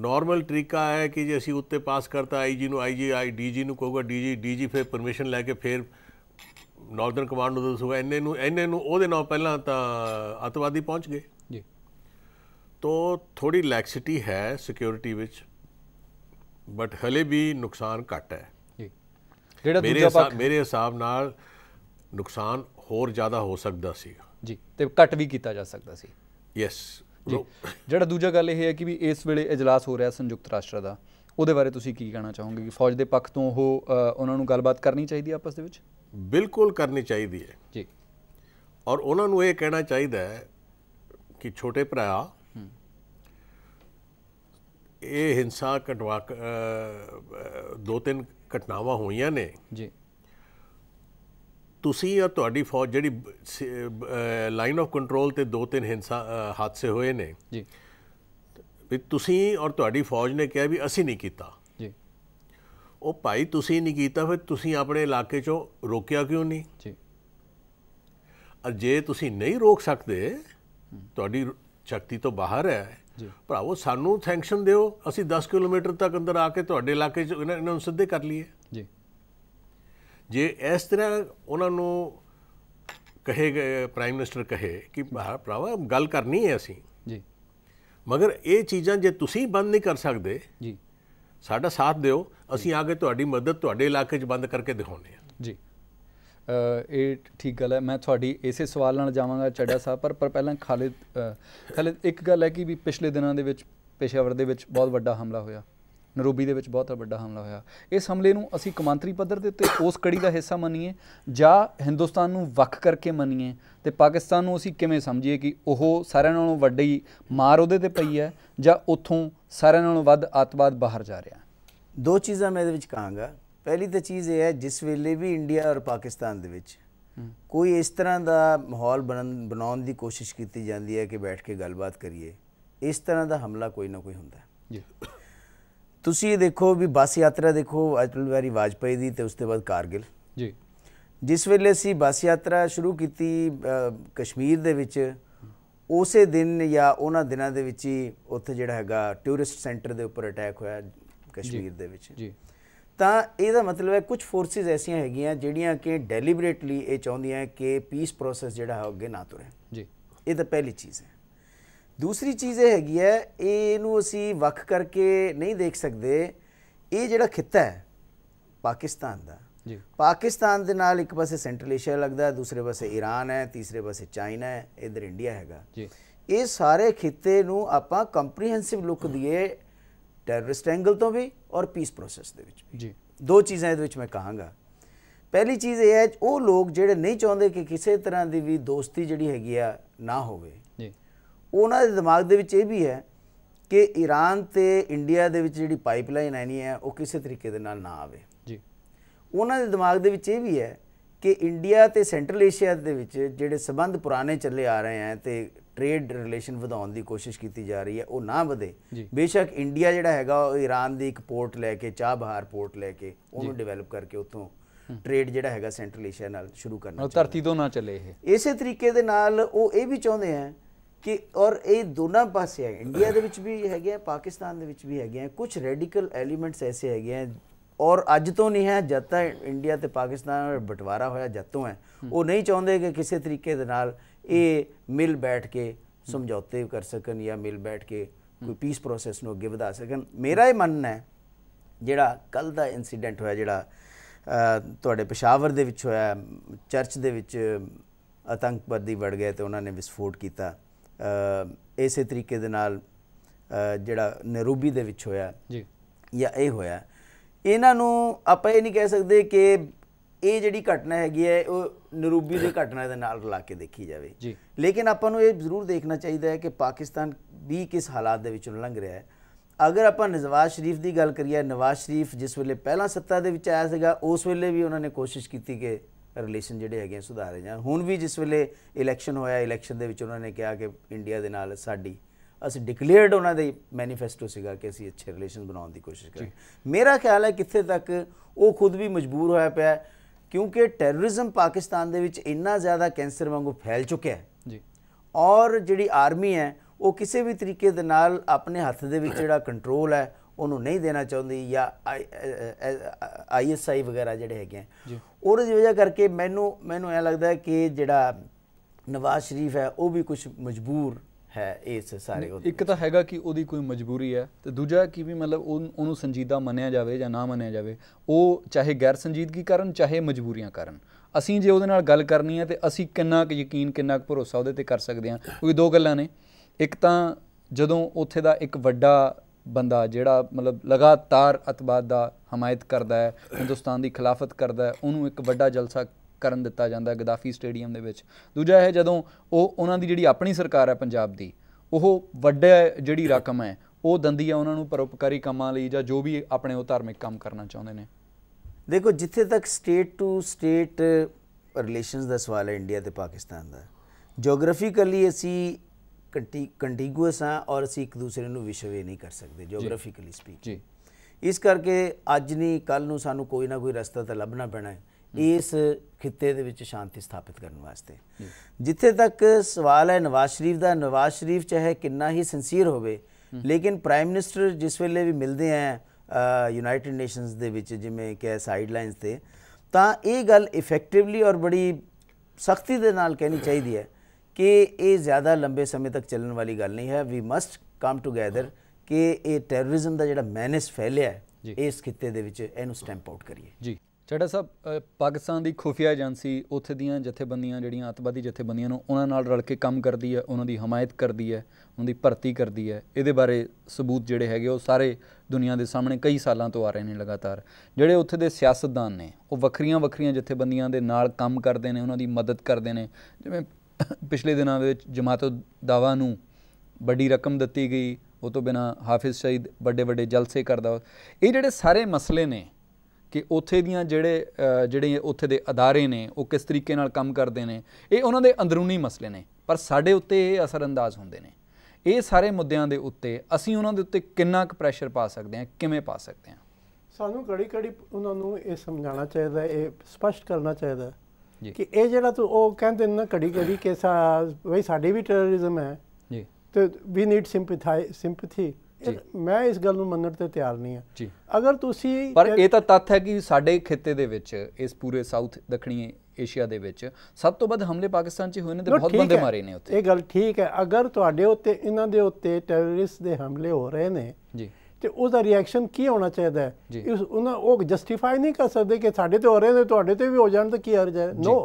ਨਾਰਮਲ ਤਰੀਕਾ ਹੈ ਕਿ ਜੇ ਅਸੀਂ ਉੱਤੇ ਪਾਸ ਕਰਤਾ ਆਈਜੀ ਨੂੰ ਆਈਜੀ ਆਈ ਡੀਜੀ ਨੂੰ ਕਹੋਗਾ ਡੀਜੀ ਡੀਜੀ ਫਿਰ ਪਰਮਿਸ਼ਨ ਲੈ ਕੇ ਫਿਰ ਨਾਰਦਰਨ ਕਮਾਂਡ ਨੂੰ ਦੱਸੂਗਾ ਇੰਨੇ ਨੂੰ ਇੰਨੇ ਨੂੰ ਉਹਦੇ ਨਾਲ ਪਹਿਲਾਂ ਤਾਂ ਅਤਵਾਦੀ ਪਹੁੰਚ ਗਏ ਜੀ ਤੋਂ ਥੋੜੀ ਲੈਕਸਿਟੀ ਹੈ ਸਿਕਿਉਰਿਟੀ ਵਿੱਚ ਬਟ ਹਲੇ ਵੀ ਨੁਕਸਾਨ ਘਟ ਹੈ ਜੀ ਜਿਹੜਾ ਦੂਜਾ ਪੱਖ ਮੇਰੇ ਹਿਸਾਬ ਨਾਲ ਨੁਕਸਾਨ ਹੋਰ ਜ਼ਿਆਦਾ ਹੋ ਸਕਦਾ ਸੀ ਜੀ ਤੇ ਘਟ ਵੀ ਕੀਤਾ ਜਾ ਸਕਦਾ ਸੀ ਯੈਸ ਜਿਹੜਾ ਦੂਜਾ ਗੱਲ ਇਹ ਹੈ ਕਿ ਵੀ ਇਸ ਵੇਲੇ اجلاس ਹੋ ਰਿਹਾ ਸੰਯੁਕਤ ਰਾਸ਼ਟਰ ਦਾ ਉਹਦੇ ਬਾਰੇ ਤੁਸੀਂ ਕੀ ਕਹਿਣਾ ਚਾਹੋਗੇ ਕਿ ਫੌਜ ਦੇ ਪੱਖ ਤੋਂ ਉਹ ਉਹਨਾਂ ਨੂੰ ਗੱਲਬਾਤ ਕਰਨੀ ਚਾਹੀਦੀ ਆਪਸ ਦੇ ਵਿੱਚ ਬਿਲਕੁਲ ਕਰਨੀ ਚਾਹੀਦੀ ਹੈ ਜੀ ਔਰ ਉਹਨਾਂ ਨੂੰ ਇਹ ਕਹਿਣਾ ਚਾਹੀਦਾ ਹੈ ਕਿ ਛੋਟੇ ਭਰਾ ਇਹ ਹਿੰਸਾ ਕਟਵਾ ਦੋ ਤਿੰਨ ਘਟਨਾਵਾਂ ਹੋਈਆਂ ਨੇ ਜੀ ਤੁਸੀਂ ਔਰ ਤੁਹਾਡੀ ਫੌਜ ਜਿਹੜੀ ਲਾਈਨ ਆਫ ਕੰਟਰੋਲ ਤੇ ਦੋ ਤਿੰਨ ਹਿੰਸਾ ਹਾਦਸੇ ਹੋਏ ਨੇ ਜੀ ਵੀ ਤੁਸੀਂ ਔਰ ਤੁਹਾਡੀ ਫੌਜ ਨੇ ਕਿਹਾ ਵੀ ਅਸੀਂ ਨਹੀਂ ਕੀਤਾ ਜੀ ਉਹ ਭਾਈ ਤੁਸੀਂ ਨਹੀਂ ਕੀਤਾ ਫਿਰ ਤੁਸੀਂ ਆਪਣੇ ਇਲਾਕੇ ਚੋਂ ਰੋਕਿਆ ਕਿਉਂ ਨਹੀਂ ਜੀ ਔਰ ਜੇ ਤੁਸੀਂ ਨਹੀਂ ਰੋਕ ਸਕਦੇ ਤੁਹਾਡੀ ਸ਼ਕਤੀ ਤੋਂ ਬਾਹਰ ਹੈ ਭਰਾਵੋ ਸਾਨੂੰ ਸੈਂਕਸ਼ਨ ਦਿਓ ਅਸੀਂ 10 ਕਿਲੋਮੀਟਰ ਤੱਕ ਅੰਦਰ ਆ ਕੇ ਤੁਹਾਡੇ ਇਲਾਕੇ 'ਚ ਇਹਨਾਂ ਨੂੰ ਸਿੱਧੇ ਕਰ ਲਈਏ ਜੀ ਜੇ ਇਸ ਤਰ੍ਹਾਂ ਉਹਨਾਂ ਨੂੰ ਕਹੇ ਪ੍ਰਾਈਮ ਮਿਨਿਸਟਰ ਕਹੇ ਕਿ ਭਰਾਵਾ ਗੱਲ ਕਰਨੀ ਹੈ ਅਸੀਂ ਜੀ ਮਗਰ ਇਹ ਚੀਜ਼ਾਂ ਜੇ ਤੁਸੀਂ ਬੰਦ ਨਹੀਂ ਕਰ ਸਕਦੇ ਜੀ ਸਾਡਾ ਸਾਥ ਦਿਓ ਅਸੀਂ ਆ ਕੇ ਤੁਹਾਡੀ ਮਦਦ ਤੁਹਾਡੇ ਇਲਾਕੇ 'ਚ ਬੰਦ ਕਰਕੇ ਦਿਖਾਉਨੇ ਆ ਜੀ ਇਹ ਠੀਕ ਗੱਲ ਹੈ ਮੈਂ ਤੁਹਾਡੀ ਇਸੇ ਸਵਾਲ ਨਾਲ ਜਾਵਾਂਗਾ ਚੱਡਾ ਸਾਹਿਬ ਪਰ ਪਰ ਪਹਿਲਾਂ ਖਾਲਿਦ ਖਾਲਿਦ ਇੱਕ ਗੱਲ ਹੈ ਕਿ ਵੀ ਪਿਛਲੇ ਦਿਨਾਂ ਦੇ ਵਿੱਚ ਪੇਸ਼ਾਵਰ ਦੇ ਵਿੱਚ ਬਹੁਤ ਵੱਡਾ ਹਮਲਾ ਹੋਇਆ ਨਰੂਬੀ ਦੇ ਵਿੱਚ ਬਹੁਤ ਵੱਡਾ ਹਮਲਾ ਹੋਇਆ ਇਸ ਹਮਲੇ ਨੂੰ ਅਸੀਂ ਕਮਾਂਤਰੀ ਪੱਧਰ ਦੇ ਉੱਤੇ ਉਸ ਕੜੀ ਦਾ ਹਿੱਸਾ ਮੰਨੀਏ ਜਾਂ ਹਿੰਦੁਸਤਾਨ ਨੂੰ ਵੱਖ ਕਰਕੇ ਮੰਨੀਏ ਤੇ ਪਾਕਿਸਤਾਨ ਨੂੰ ਅਸੀਂ ਕਿਵੇਂ ਸਮਝੀਏ ਕਿ ਉਹ ਸਾਰਿਆਂ ਨਾਲੋਂ ਵੱਡੀ ਮਾਰ ਉਹਦੇ ਤੇ ਪਈ ਹੈ ਜਾਂ ਉੱਥੋਂ ਸਾਰਿਆਂ ਨਾਲੋਂ ਵੱਧ ਆਤਵਾਦ ਬਾਹਰ ਜਾ ਰਿਹਾ ਦੋ ਚੀਜ਼ਾਂ ਮੈਂ ਇਹਦੇ ਵਿੱਚ ਕਹਾਂਗਾ ਪਹਿਲੀ ਤਾਂ ਚੀਜ਼ ਇਹ ਹੈ ਜਿਸ ਵੇਲੇ ਵੀ ਇੰਡੀਆ ਔਰ ਪਾਕਿਸਤਾਨ ਦੇ ਵਿੱਚ ਕੋਈ ਇਸ ਤਰ੍ਹਾਂ ਦਾ ਮਾਹੌਲ ਬਣਾਉਣ ਦੀ ਕੋਸ਼ਿਸ਼ ਕੀਤੀ ਜਾਂਦੀ ਹੈ ਕਿ ਬੈਠ ਕੇ ਗੱਲਬਾਤ ਕਰੀਏ ਇਸ ਤਰ੍ਹਾਂ ਦਾ ਹਮਲਾ ਕੋਈ ਨਾ ਕੋਈ ਹੁੰਦਾ ਜੀ ਤੁਸੀਂ ਇਹ ਦੇਖੋ ਵੀ ਬੱਸ ਯਾਤਰਾ ਦੇਖੋ ਅਟਲ ਬਿਹਾਰੀ ਵਾਜਪਾਈ ਦੀ ਤੇ ਉਸ ਤੋਂ ਬਾਅਦ ਕਾਰਗਿਲ ਜੀ ਜਿਸ ਵੇਲੇ ਅਸੀਂ ਬੱਸ ਯਾਤਰਾ ਸ਼ੁਰੂ ਕੀਤੀ ਕਸ਼ਮੀਰ ਦੇ ਵਿੱਚ ਉਸੇ ਦਿਨ ਜਾਂ ਉਹਨਾਂ ਦਿਨਾਂ ਦੇ ਵਿੱਚ ਹੀ ਉੱਥੇ ਜਿਹੜਾ ਹੈਗਾ ਟੂਰਿਸਟ ਸੈਂਟਰ ਦੇ ਉੱਪਰ ਅਟੈਕ ਹੋਇਆ ਕਸ਼ਮੀਰ ਦੇ ਵਿੱਚ ਜੀ ਤਾਂ ਇਹਦਾ ਮਤਲਬ ਹੈ ਕੁਝ ਫੋਰਸਿਸ ਐਸੀਆਂ ਹੈਗੀਆਂ ਜਿਹੜੀਆਂ ਕਿ ਡੈਲੀਬਰੇਟਲੀ ਇਹ ਚਾਹੁੰਦੀਆਂ ਕਿ ਪੀਸ ਪ੍ਰੋਸੈਸ ਜਿਹੜਾ ਹੈ ਅੱਗੇ ਨਾ ਤੁਰੇ ਜੀ ਇਹ ਤਾਂ ਪਹਿਲੀ ਚੀਜ਼ ਹੈ ਦੂਸਰੀ ਚੀਜ਼ ਇਹ ਹੈਗੀ ਹੈ ਇਹ ਨੂੰ ਅਸੀਂ ਵੱਖ ਕਰਕੇ ਨਹੀਂ ਦੇਖ ਸਕਦੇ ਇਹ ਜਿਹੜਾ ਖਿੱਤਾ ਹੈ ਪਾਕਿਸਤਾਨ ਦਾ ਜੀ ਪਾਕਿਸਤਾਨ ਦੇ ਨਾਲ ਇੱਕ ਪਾਸੇ ਸੈਂਟਰਲ ਏਸ਼ੀਆ ਲੱਗਦਾ ਦੂਸਰੇ ਪਾਸੇ ਈਰਾਨ ਹੈ ਤੀਸਰੇ ਪਾਸੇ ਚਾਈਨਾ ਹੈ ਇਧਰ ਇੰਡੀਆ ਹੈਗਾ ਜੀ ਇਹ ਸਾਰੇ ਖਿੱਤੇ ਨੂੰ ਆਪਾਂ ਕੰਪਰੀਹੈਂਸਿਵ ਲੁੱਕ ਦਈਏ ਟੈਰਰਿਸਟ ਐਂਗਲ ਤੋਂ ਵੀ ਔਰ ਪੀਸ ਪ੍ਰੋਸੈਸ ਦੇ ਵਿੱਚ ਜੀ ਦੋ ਚੀਜ਼ਾਂ ਇਹਦੇ ਵਿੱਚ ਮੈਂ ਕਹਾਂਗਾ ਪਹਿਲੀ ਚੀਜ਼ ਇਹ ਹੈ ਉਹ ਲੋਕ ਜਿਹੜੇ ਨਹੀਂ ਚਾਹੁੰਦੇ ਕਿ ਕਿਸੇ ਤਰ੍ਹਾਂ ਦੀ ਵੀ ਦੋਸਤੀ ਜਿਹੜੀ ਹੈਗੀ ਆ ਨਾ ਹੋਵੇ ਜੀ ਉਹਨਾਂ ਦੇ ਦਿਮਾਗ ਦੇ ਵਿੱਚ ਇਹ ਵੀ ਹੈ ਕਿ ਈਰਾਨ ਤੇ ਇੰਡੀਆ ਦੇ ਵਿੱਚ ਜਿਹੜੀ ਪਾਈਪਲਾਈਨ ਆਣੀ ਹੈ ਉਹ ਕਿਸੇ ਤਰੀਕੇ ਦੇ ਨਾਲ ਨਾ ਆਵੇ ਜੀ ਉਹਨਾਂ ਦੇ ਦਿਮਾਗ ਦੇ ਵਿੱਚ ਇਹ ਵੀ ਹੈ ਕਿ ਇੰਡੀਆ ਤੇ ਸੈਂਟਰਲ ਏਸ਼ੀਆ ਦੇ ਵਿੱਚ ਜਿਹੜੇ ਸਬੰਧ ਪੁਰਾਣੇ ਚੱਲੇ ਆ ਰਹੇ ਆ ਤੇ ਟ੍ਰੇਡ ਰਿਲੇਸ਼ਨ ਵਧਾਉਣ ਦੀ ਕੋਸ਼ਿਸ਼ ਕੀਤੀ ਜਾ ਰਹੀ ਹੈ ਉਹ ਨਾ ਵਧੇ ਬੇਸ਼ੱਕ ਇੰਡੀਆ ਜਿਹੜਾ ਹੈਗਾ ਉਹ ਈਰਾਨ ਦੀ ਇੱਕ ਪੋਰਟ ਲੈ ਕੇ ਚਾਬਹਾਰ ਪੋਰਟ ਲੈ ਕੇ ਉਹਨੂੰ ਡਿਵੈਲਪ ਕਰਕੇ ਉੱਥੋਂ ਟ੍ਰੇਡ ਜਿਹੜਾ ਹੈਗਾ ਸੈਂਟਰਲ ਏਸ਼ੀਆ ਨਾਲ ਸ਼ੁਰੂ ਕਰਨਾ ਚਾਹੀਦਾ ਧਰਤੀ ਤੋਂ ਨਾ ਚੱਲੇ ਇਹ ਇਸੇ ਤਰੀਕੇ ਦੇ ਨਾਲ ਉਹ ਇਹ ਵੀ ਚਾਹੁੰਦੇ ਆ ਕਿ ਔਰ ਇਹ ਦੋਨਾਂ ਪਾਸੇ ਹੈ ਇੰਡੀਆ ਦੇ ਵਿੱਚ ਵੀ ਹੈਗੇ ਆ ਪਾਕਿਸਤਾਨ ਦੇ ਵਿੱਚ ਵੀ ਹੈਗੇ ਆ ਕੁਝ ਰੈਡੀਕਲ ਐਲੀਮੈਂਟਸ ਐਸੇ ਹੈਗੇ ਆ ਔਰ ਅੱਜ ਤੋਂ ਨਹੀਂ ਹੈ ਜਦ ਤੱਕ ਇੰਡੀਆ ਤੇ ਪਾਕਿਸਤਾਨ ਦਾ ਬਟਵਾਰਾ ਹੋਇਆ ਜਦ ਤੋਂ ਹੈ ਉਹ ਨਹੀਂ ਚਾਹੁੰਦੇ ਕਿ ਕਿਸੇ ਤਰੀਕੇ ਦੇ ਨਾਲ ਇਹ ਮਿਲ ਬੈਠ ਕੇ ਸਮਝੌਤੇ ਕਰ ਸਕਣ ਜਾਂ ਮਿਲ ਬੈਠ ਕੇ ਕੋਈ ਪੀਸ ਪ੍ਰੋਸੈਸ ਨੂੰ ਅੱਗੇ ਵਧਾ ਸਕਣ ਮੇਰਾ ਇਹ ਮੰਨਣਾ ਹੈ ਜਿਹੜਾ ਕੱਲ ਦਾ ਇਨਸੀਡੈਂਟ ਹੋਇਆ ਜਿਹੜਾ ਤੁਹਾਡੇ ਪਸ਼ਾਵਰ ਦੇ ਵਿੱਚ ਹੋਇਆ ਚਰਚ ਦੇ ਵਿੱਚ ਆਤੰਕਵਾਦੀ ਵੜ ਗਏ ਤੇ ਉਹਨਾਂ ਨੇ ਵਿਸਫੋਟ ਕੀਤਾ ਇਸੇ ਤਰੀਕੇ ਦੇ ਨਾਲ ਜਿਹੜਾ ਨਰੂਬੀ ਦੇ ਵਿੱਚ ਹੋਇਆ ਜੀ ਜਾਂ ਇਹ ਹੋਇਆ ਇਹਨਾਂ ਨੂੰ ਆਪਾਂ ਇਹ ਨਹੀਂ ਕਹਿ ਸਕਦੇ ਕਿ ਇਹ ਜਿਹੜੀ ਘਟਨਾ ਹੈਗੀ ਹੈ ਉਹ ਨਰੂਬੀ ਦੀ ਘਟਨਾ ਦੇ ਨਾਲ ਰਲਾ ਕੇ ਦੇਖੀ ਜਾਵੇ ਜੀ ਲੇਕਿਨ ਆਪਾਂ ਨੂੰ ਇਹ ਜ਼ਰੂਰ ਦੇਖਣਾ ਚਾਹੀਦਾ ਹੈ ਕਿ ਪਾਕਿਸਤਾਨ ਵੀ ਕਿਸ ਹਾਲਾਤ ਦੇ ਵਿੱਚੋਂ ਲੰਘ ਰਿਹਾ ਹੈ ਅਗਰ ਆਪਾਂ ਨਵਾਜ਼ ਸ਼ਰੀਫ ਦੀ ਗੱਲ ਕਰੀਏ ਨਵਾਜ਼ ਸ਼ਰੀਫ ਜਿਸ ਵੇਲੇ ਪਹਿਲਾਂ ਸੱਤਾ ਦੇ ਵਿੱਚ ਆਇਆ ਸੀਗਾ ਉਸ ਵੇਲੇ ਵੀ ਉਹਨਾਂ ਨੇ ਕੋਸ਼ਿਸ਼ ਕੀਤੀ ਕਿ ਰਿਲੇਸ਼ਨ ਜਿਹੜੇ ਹੈਗੇ ਸੁਧਾਰੇ ਜਾਣ ਹੁਣ ਵੀ ਜਿਸ ਵੇਲੇ ਇਲੈਕਸ਼ਨ ਹੋਇਆ ਇਲੈਕਸ਼ਨ ਦੇ ਵਿੱਚ ਉਹਨਾਂ ਨੇ ਕਿਹਾ ਕਿ ਇੰਡੀਆ ਦੇ ਨਾਲ ਸਾਡੀ ਅਸੀਂ ਡਿਕਲੇਅਰਡ ਉਹਨਾਂ ਦੇ ਮੈਨੀਫੈਸਟੋ ਸੀਗਾ ਕਿ ਅਸੀਂ ਅੱਛੇ ਰਿਲੇਸ਼ਨ ਬਣਾਉਣ ਦੀ ਕੋਸ਼ਿਸ਼ ਕਰੀ ਮੇਰਾ ਖਿਆਲ ਹੈ ਕਿੱਥੇ ਤੱਕ ਉਹ ਖੁਦ ਵੀ ਮਜਬੂਰ ਹੋਇਆ ਪਿਆ ਕਿਉਂਕਿ ਟੈਰਰਿਜ਼ਮ ਪਾਕਿਸਤਾਨ ਦੇ ਵਿੱਚ ਇੰਨਾ ਜ਼ਿਆਦਾ ਕੈਂਸਰ ਵਾਂਗੂ ਫੈਲ ਚੁੱਕਿਆ ਹੈ ਜੀ ਔਰ ਜਿਹੜੀ ਆਰਮੀ ਹੈ ਉਹ ਕਿਸੇ ਵੀ ਤਰੀਕੇ ਦੇ ਨਾਲ ਆਪਣੇ ਹੱਥ ਦੇ ਵਿੱਚ ਜਿਹੜਾ ਕੰਟਰੋਲ ਹੈ ਉਹਨੂੰ ਨਹੀਂ ਦੇਣਾ ਚਾਹੁੰਦੀ ਜਾਂ ਆਈਐਸਆਈ ਵਗੈਰਾ ਜਿਹੜੇ ਹੈਗੇ ਔਰ ਉਹਦੀ ਵਜ੍ਹਾ ਕਰਕੇ ਮੈਨੂੰ ਮੈਨੂੰ ਐ ਲੱਗਦਾ ਕਿ ਜਿਹੜਾ ਨਵਾਜ਼ ਸ਼ਰੀਫ ਹੈ ਉਹ ਵੀ ਕੁਝ ਮਜਬੂਰ ਹੈ ਇਸ ਸਾਰੇ ਇੱਕ ਤਾਂ ਹੈਗਾ ਕਿ ਉਹਦੀ ਕੋਈ ਮਜਬੂਰੀ ਹੈ ਤੇ ਦੂਜਾ ਕਿ ਵੀ ਮਤਲਬ ਉਹਨੂੰ ਸੰਜੀਦਾ ਮੰਨਿਆ ਜਾਵੇ ਜਾਂ ਨਾ ਮੰਨਿਆ ਜਾਵੇ ਉਹ ਚਾਹੇ ਗੈਰ ਸੰਜੀਦਗੀ ਕਰਨ ਚਾਹੇ ਮਜਬੂਰੀਆਂ ਕਰਨ ਅਸੀਂ ਜੇ ਉਹਦੇ ਨਾਲ ਗੱਲ ਕਰਨੀ ਹੈ ਤੇ ਅਸੀਂ ਕਿੰਨਾ ਕੁ ਯਕੀਨ ਕਿੰਨਾ ਕੁ ਭਰੋਸਾ ਉਹਦੇ ਤੇ ਕਰ ਸਕਦੇ ਹਾਂ ਕਿਉਂਕਿ ਦੋ ਗੱਲਾਂ ਨੇ ਇੱਕ ਤਾਂ ਜਦੋਂ ਉੱਥੇ ਦਾ ਇੱਕ ਵੱਡਾ ਬੰਦਾ ਜਿਹੜਾ ਮਤਲਬ ਲਗਾਤਾਰ ਅਤਬਾਦ ਦਾ ਹਮਾਇਤ ਕਰਦਾ ਹੈ ਹਿੰਦੁਸਤਾਨ ਦੀ ਖਿਲਾਫਤ ਕਰਦਾ ਹੈ ਉਹਨੂੰ ਇੱਕ ਵੱਡਾ ਜਲਸਾ ਕਰਨ ਦਿੱਤਾ ਜਾਂਦਾ ਗਦਾਫੀ ਸਟੇਡੀਅਮ ਦੇ ਵਿੱਚ ਦੂਜਾ ਇਹ ਜਦੋਂ ਉਹ ਉਹਨਾਂ ਦੀ ਜਿਹੜੀ ਆਪਣੀ ਸਰਕਾਰ ਹੈ ਪੰਜਾਬ ਦੀ ਉਹ ਵੱਡੇ ਜਿਹੜੀ ਰਕਮ ਹੈ ਉਹ ਦੰਦੀ ਆ ਉਹਨਾਂ ਨੂੰ ਪਰਉਪਕਾਰੀ ਕੰਮਾਂ ਲਈ ਜਾਂ ਜੋ ਵੀ ਆਪਣੇ ਉਹ ਧਾਰਮਿਕ ਕੰਮ ਕਰਨਾ ਚਾਹੁੰਦੇ ਨੇ ਦੇਖੋ ਜਿੱਥੇ ਤੱਕ ਸਟੇਟ ਟੂ ਸਟੇਟ ਰਿਲੇਸ਼ਨਸ ਦਾ ਸਵਾਲ ਹੈ ਇੰਡੀਆ ਤੇ ਪਾਕਿਸਤਾਨ ਦਾ ਜੀਓਗ੍ਰਾਫੀਕਲੀ ਅਸੀਂ ਕੰਟੀਗੂਅਸ ਆ ਔਰ ਅਸੀਂ ਇੱਕ ਦੂਸਰੇ ਨੂੰ ਵਿਸ਼ਵੇ ਨਹੀਂ ਕਰ ਸਕਦੇ ਜੀਓਗ੍ਰਾਫੀਕਲੀ ਸਪੀਕ ਜੀ ਇਸ ਕਰਕੇ ਅੱਜ ਨਹੀਂ ਕੱਲ ਨੂੰ ਸਾਨੂੰ ਕੋਈ ਨਾ ਕੋਈ ਰਸਤਾ ਤਾਂ ਲੱਭਣਾ ਪੈਣਾ ਹੈ ਇਸ ਖਿੱਤੇ ਦੇ ਵਿੱਚ ਸ਼ਾਂਤੀ ਸਥਾਪਿਤ ਕਰਨ ਵਾਸਤੇ ਜਿੱਥੇ ਤੱਕ ਸਵਾਲ ਹੈ ਨਵਾਜ਼ ਸ਼ਰੀਫ ਦਾ ਨਵਾਜ਼ ਸ਼ਰੀਫ ਚਾਹੇ ਕਿੰਨਾ ਹੀ ਸincere ਹੋਵੇ ਲੇਕਿਨ ਪ੍ਰਾਈਮ ਮਿਨਿਸਟਰ ਜਿਸ ਵੇਲੇ ਵੀ ਮਿਲਦੇ ਆ ਯੂਨਾਈਟਿਡ ਨੇਸ਼ਨਸ ਦੇ ਵਿੱਚ ਜਿਵੇਂ ਕਿ ਸਾਈਡਲਾਈਨਸ ਤੇ ਤਾਂ ਇਹ ਗੱਲ ਇਫੈਕਟਿਵਲੀ ਔਰ ਬੜੀ ਸਖਤੀ ਦੇ ਨਾਲ ਕਹਿਣੀ ਚਾਹੀਦੀ ਹੈ ਕਿ ਇਹ ਜ਼ਿਆਦਾ ਲੰਬੇ ਸਮੇਂ ਤੱਕ ਚੱਲਣ ਵਾਲੀ ਗੱਲ ਨਹੀਂ ਹੈ ਵੀ ਮਸਟ ਕਮ ਟੂਗੇਦਰ ਕਿ ਇਹ ਟੈਰਰਿਜ਼ਮ ਦਾ ਜਿਹੜਾ ਮੈਨਸ ਫੈਲਿਆ ਇਸ ਖਿੱਤੇ ਦੇ ਵਿੱਚ ਇਹਨੂੰ ਸਟੈਂਪ ਆਊਟ ਕਰੀਏ ਜੀ ਚੜਾ ਸਾਹਿਬ ਪਾਕਿਸਤਾਨ ਦੀ ਖੁਫੀਆ ਏਜੰਸੀ ਉੱਥੇ ਦੀਆਂ ਜਥੇਬੰਦੀਆਂ ਜਿਹੜੀਆਂ ਅਤਵਾਦੀ ਜਥੇਬੰਦੀਆਂ ਨੂੰ ਉਹਨਾਂ ਨਾਲ ਰਲ ਕੇ ਕੰਮ ਕਰਦੀ ਹੈ ਉਹਨਾਂ ਦੀ ਹਮਾਇਤ ਕਰਦੀ ਹੈ ਉਹਨਾਂ ਦੀ ਭਰਤੀ ਕਰਦੀ ਹੈ ਇਹਦੇ ਬਾਰੇ ਸਬੂਤ ਜਿਹੜੇ ਹੈਗੇ ਉਹ ਸਾਰੇ ਦੁਨੀਆ ਦੇ ਸਾਹਮਣੇ ਕਈ ਸਾਲਾਂ ਤੋਂ ਆ ਰਹੇ ਨੇ ਲਗਾਤਾਰ ਜਿਹੜੇ ਉੱਥੇ ਦੇ ਸਿਆਸਤਦਾਨ ਨੇ ਉਹ ਵੱਖਰੀਆਂ ਵੱਖਰੀਆਂ ਜਥੇਬੰਦੀਆਂ ਦੇ ਨਾਲ ਕੰਮ ਕਰਦੇ ਨੇ ਉਹਨਾਂ ਦੀ ਮਦਦ ਕਰਦੇ ਨੇ ਜਿਵੇਂ ਪਿਛਲੇ ਦਿਨਾਂ ਦੇ ਵਿੱਚ ਜਮਾਤ ਦਾਵਾ ਨੂੰ ਵੱਡੀ ਰਕਮ ਦਿੱਤੀ ਗਈ ਉਹ ਤੋਂ ਬਿਨਾ ਹਾਫਿਜ਼ ਸ਼ਹੀਦ ਵੱਡੇ ਵੱਡੇ ਜਲਸੇ ਕਰਦਾ ਇਹ ਜਿਹੜੇ ਸਾਰੇ ਮਸਲੇ ਨੇ ਕਿ ਉੱਥੇ ਦੀਆਂ ਜਿਹੜੇ ਜਿਹੜੇ ਉੱਥੇ ਦੇ ਅਦਾਰੇ ਨੇ ਉਹ ਕਿਸ ਤਰੀਕੇ ਨਾਲ ਕੰਮ ਕਰਦੇ ਨੇ ਇਹ ਉਹਨਾਂ ਦੇ ਅੰਦਰੂਨੀ ਮਸਲੇ ਨੇ ਪਰ ਸਾਡੇ ਉੱਤੇ ਇਹ ਅਸਰ ਅੰਦਾਜ਼ ਹੁੰਦੇ ਨੇ ਇਹ ਸਾਰੇ ਮੁੱਦਿਆਂ ਦੇ ਉੱਤੇ ਅਸੀਂ ਉਹਨਾਂ ਦੇ ਉੱਤੇ ਕਿੰਨਾ ਕੁ ਪ੍ਰੈਸ਼ਰ ਪਾ ਸਕਦੇ ਹਾਂ ਕਿਵੇਂ ਪਾ ਸਕਦੇ ਹਾਂ ਸਾਨੂੰ ਘੜੀ-ਘੜੀ ਉਹਨਾਂ ਨੂੰ ਇਹ ਸਮਝਾਉਣਾ ਚਾਹੀਦਾ ਇਹ ਸਪਸ਼ਟ ਕਰਨਾ ਚਾਹੀਦਾ ਕਿ ਇਹ ਜਿਹੜਾ ਤੂੰ ਉਹ ਕਹਿੰਦੇ ਨਾ ਘੜੀ-ਘੜੀ ਕਿ ਸਾ ਵਈ ਸਾਡੇ ਵੀ ਟੈਰਰਿਜ਼ਮ ਹੈ ਜੀ ਤੇ ਵੀ ਨੀਡ ਸਿੰਪਥੀ ਸਿੰਪਥੀ ਮੈਂ ਇਸ ਗੱਲ ਨੂੰ ਮੰਨਣ ਤੇ ਤਿਆਰ ਨਹੀਂ ਆ ਜੀ ਅਗਰ ਤੁਸੀਂ ਪਰ ਇਹ ਤਾਂ ਤੱਥ ਹੈ ਕਿ ਸਾਡੇ ਖਿੱਤੇ ਦੇ ਵਿੱਚ ਇਸ ਪੂਰੇ ਸਾਊਥ ਦੱਖਣੀ ਏਸ਼ੀਆ ਦੇ ਵਿੱਚ ਸਭ ਤੋਂ ਵੱਧ ਹਮਲੇ ਪਾਕਿਸਤਾਨ 'ਚ ਹੋਏ ਨੇ ਤੇ ਬਹੁਤ ਬੰਦੇ ਮਾਰੇ ਨੇ ਉੱਥੇ ਇਹ ਗੱਲ ਠੀਕ ਹੈ ਅਗਰ ਤੁਹਾਡੇ ਉੱਤੇ ਇਹਨਾਂ ਦੇ ਉੱਤੇ ਟੈਰਰਿਸਟ ਦੇ ਹਮਲੇ ਹੋ ਰਹੇ ਨੇ ਜੀ ਤੇ ਉਹਦਾ ਰਿਐਕਸ਼ਨ ਕੀ ਹੋਣਾ ਚਾਹੀਦਾ ਹੈ ਇਸ ਉਹ ਜਸਟੀਫਾਈ ਨਹੀਂ ਕਰ ਸਕਦੇ ਕਿ ਸਾਡੇ ਤੇ ਹੋ ਰਹੇ ਨੇ ਤੁਹਾਡੇ ਤੇ ਵੀ ਹੋ ਜਾਣ ਤਾਂ ਕੀ ਹਰਜ ਹੈ ਨੋ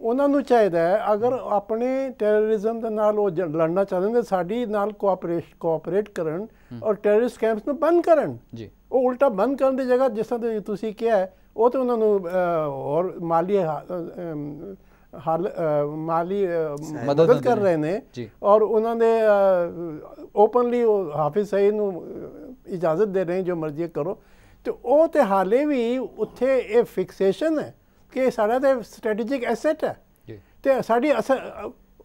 ਉਹਨਾਂ ਨੂੰ ਚਾਹੀਦਾ ਹੈ ਅਗਰ ਆਪਣੇ ਟੈਰਰਿਜ਼ਮ ਦੇ ਨਾਲ ਉਹ ਲੜਨਾ ਚਾਹੁੰਦੇ ਨੇ ਸਾਡੀ ਨਾਲ ਕੋਆਪਰੇਸ਼ਨ ਕੋਆਪਰੇਟ ਕਰਨ ਔਰ ਟੈਰਰਿਸਟ ਕੈਂਪਸ ਨੂੰ ਬੰਦ ਕਰਨ ਜੀ ਉਹ ਉਲਟਾ ਬੰਦ ਕਰਨ ਦੀ ਜਗ੍ਹਾ ਜਿਸ ਤਰ੍ਹਾਂ ਤੁਸੀਂ ਕਿਹਾ ਉਹ ਤੇ ਉਹਨਾਂ ਨੂੰ ਔਰ ਮਾਲੀ ਹਾਲ ਮਾਲੀ ਮਦਦ ਕਰ ਰਹੇ ਨੇ ਔਰ ਉਹਨਾਂ ਦੇ ਓਪਨਲੀ ਹਾਫਿਜ਼ ਸਈਦ ਨੂੰ ਇਜਾਜ਼ਤ ਦੇ ਰਹੇ ਜੋ ਮਰਜ਼ੀ ਕਰੋ ਤੇ ਉਹ ਤੇ ਹਾਲੇ ਵੀ ਉੱਥੇ ਇਹ ਫਿਕਸੇਸ਼ਨ ਹੈ ਕਿ ਸਾਡਾ ਤੇ ਸਟ੍ਰੈਟੈਜਿਕ ਐਸੈਟ ਹੈ ਤੇ ਸਾਡੀ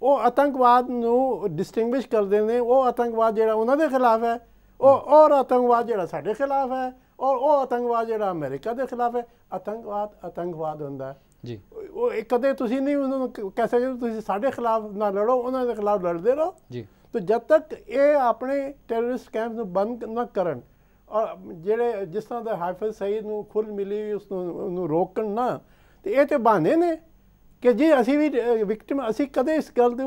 ਉਹ ਆਤੰਕਵਾਦ ਨੂੰ ਡਿਸਟਿੰਗੁਇਸ਼ ਕਰਦੇ ਨੇ ਉਹ ਆਤੰਕਵਾਦ ਜਿਹੜਾ ਉਹਨਾਂ ਦੇ ਖਿਲਾਫ ਹੈ ਉਹ ਔਰ ਆਤੰਕਵਾਦ ਜਿਹੜਾ ਸਾਡੇ ਖਿਲਾਫ ਹੈ ਔਰ ਉਹ ਆਤੰਕਵਾਦ ਜਿਹੜਾ ਅਮਰੀਕਾ ਦੇ ਖਿਲਾਫ ਹੈ ਆਤੰਕਵਾਦ ਆਤੰਕਵਾਦ ਹੁੰਦਾ ਹੈ ਜੀ ਉਹ ਕਦੇ ਤੁਸੀਂ ਨਹੀਂ ਉਹਨਾਂ ਨੂੰ ਕਹਿ ਸਕਦੇ ਤੁਸੀਂ ਸਾਡੇ ਖਿਲਾਫ ਨਾ ਲੜੋ ਉਹਨਾਂ ਦੇ ਖਿਲਾਫ ਲੜਦੇ ਰਹੋ ਜੀ ਤੋ ਜਦ ਤੱਕ ਇਹ ਆਪਣੇ ਟੈਰਰਿਸਟ ਕੈਂਪਸ ਨੂੰ ਬੰਦ ਨਾ ਕਰਨ ਔਰ ਜਿਹੜੇ ਜਿਸ ਤਰ੍ਹਾਂ ਦਾ ਹਾਫਿਜ਼ ਸਈਦ ਨੂੰ ਖੁੱਲ ਮਿਲੀ ਉਸ ਨੂੰ ਰੋਕਣ ਨਾ ਤੇ ਇਹ ਤੇ ਬਹਾਨੇ ਨੇ ਕਿ ਜੇ ਅਸੀਂ ਵੀ ਵਿਕਟਿਮ ਅਸੀਂ ਕਦੇ ਇਸ ਗੱਲ ਦੇ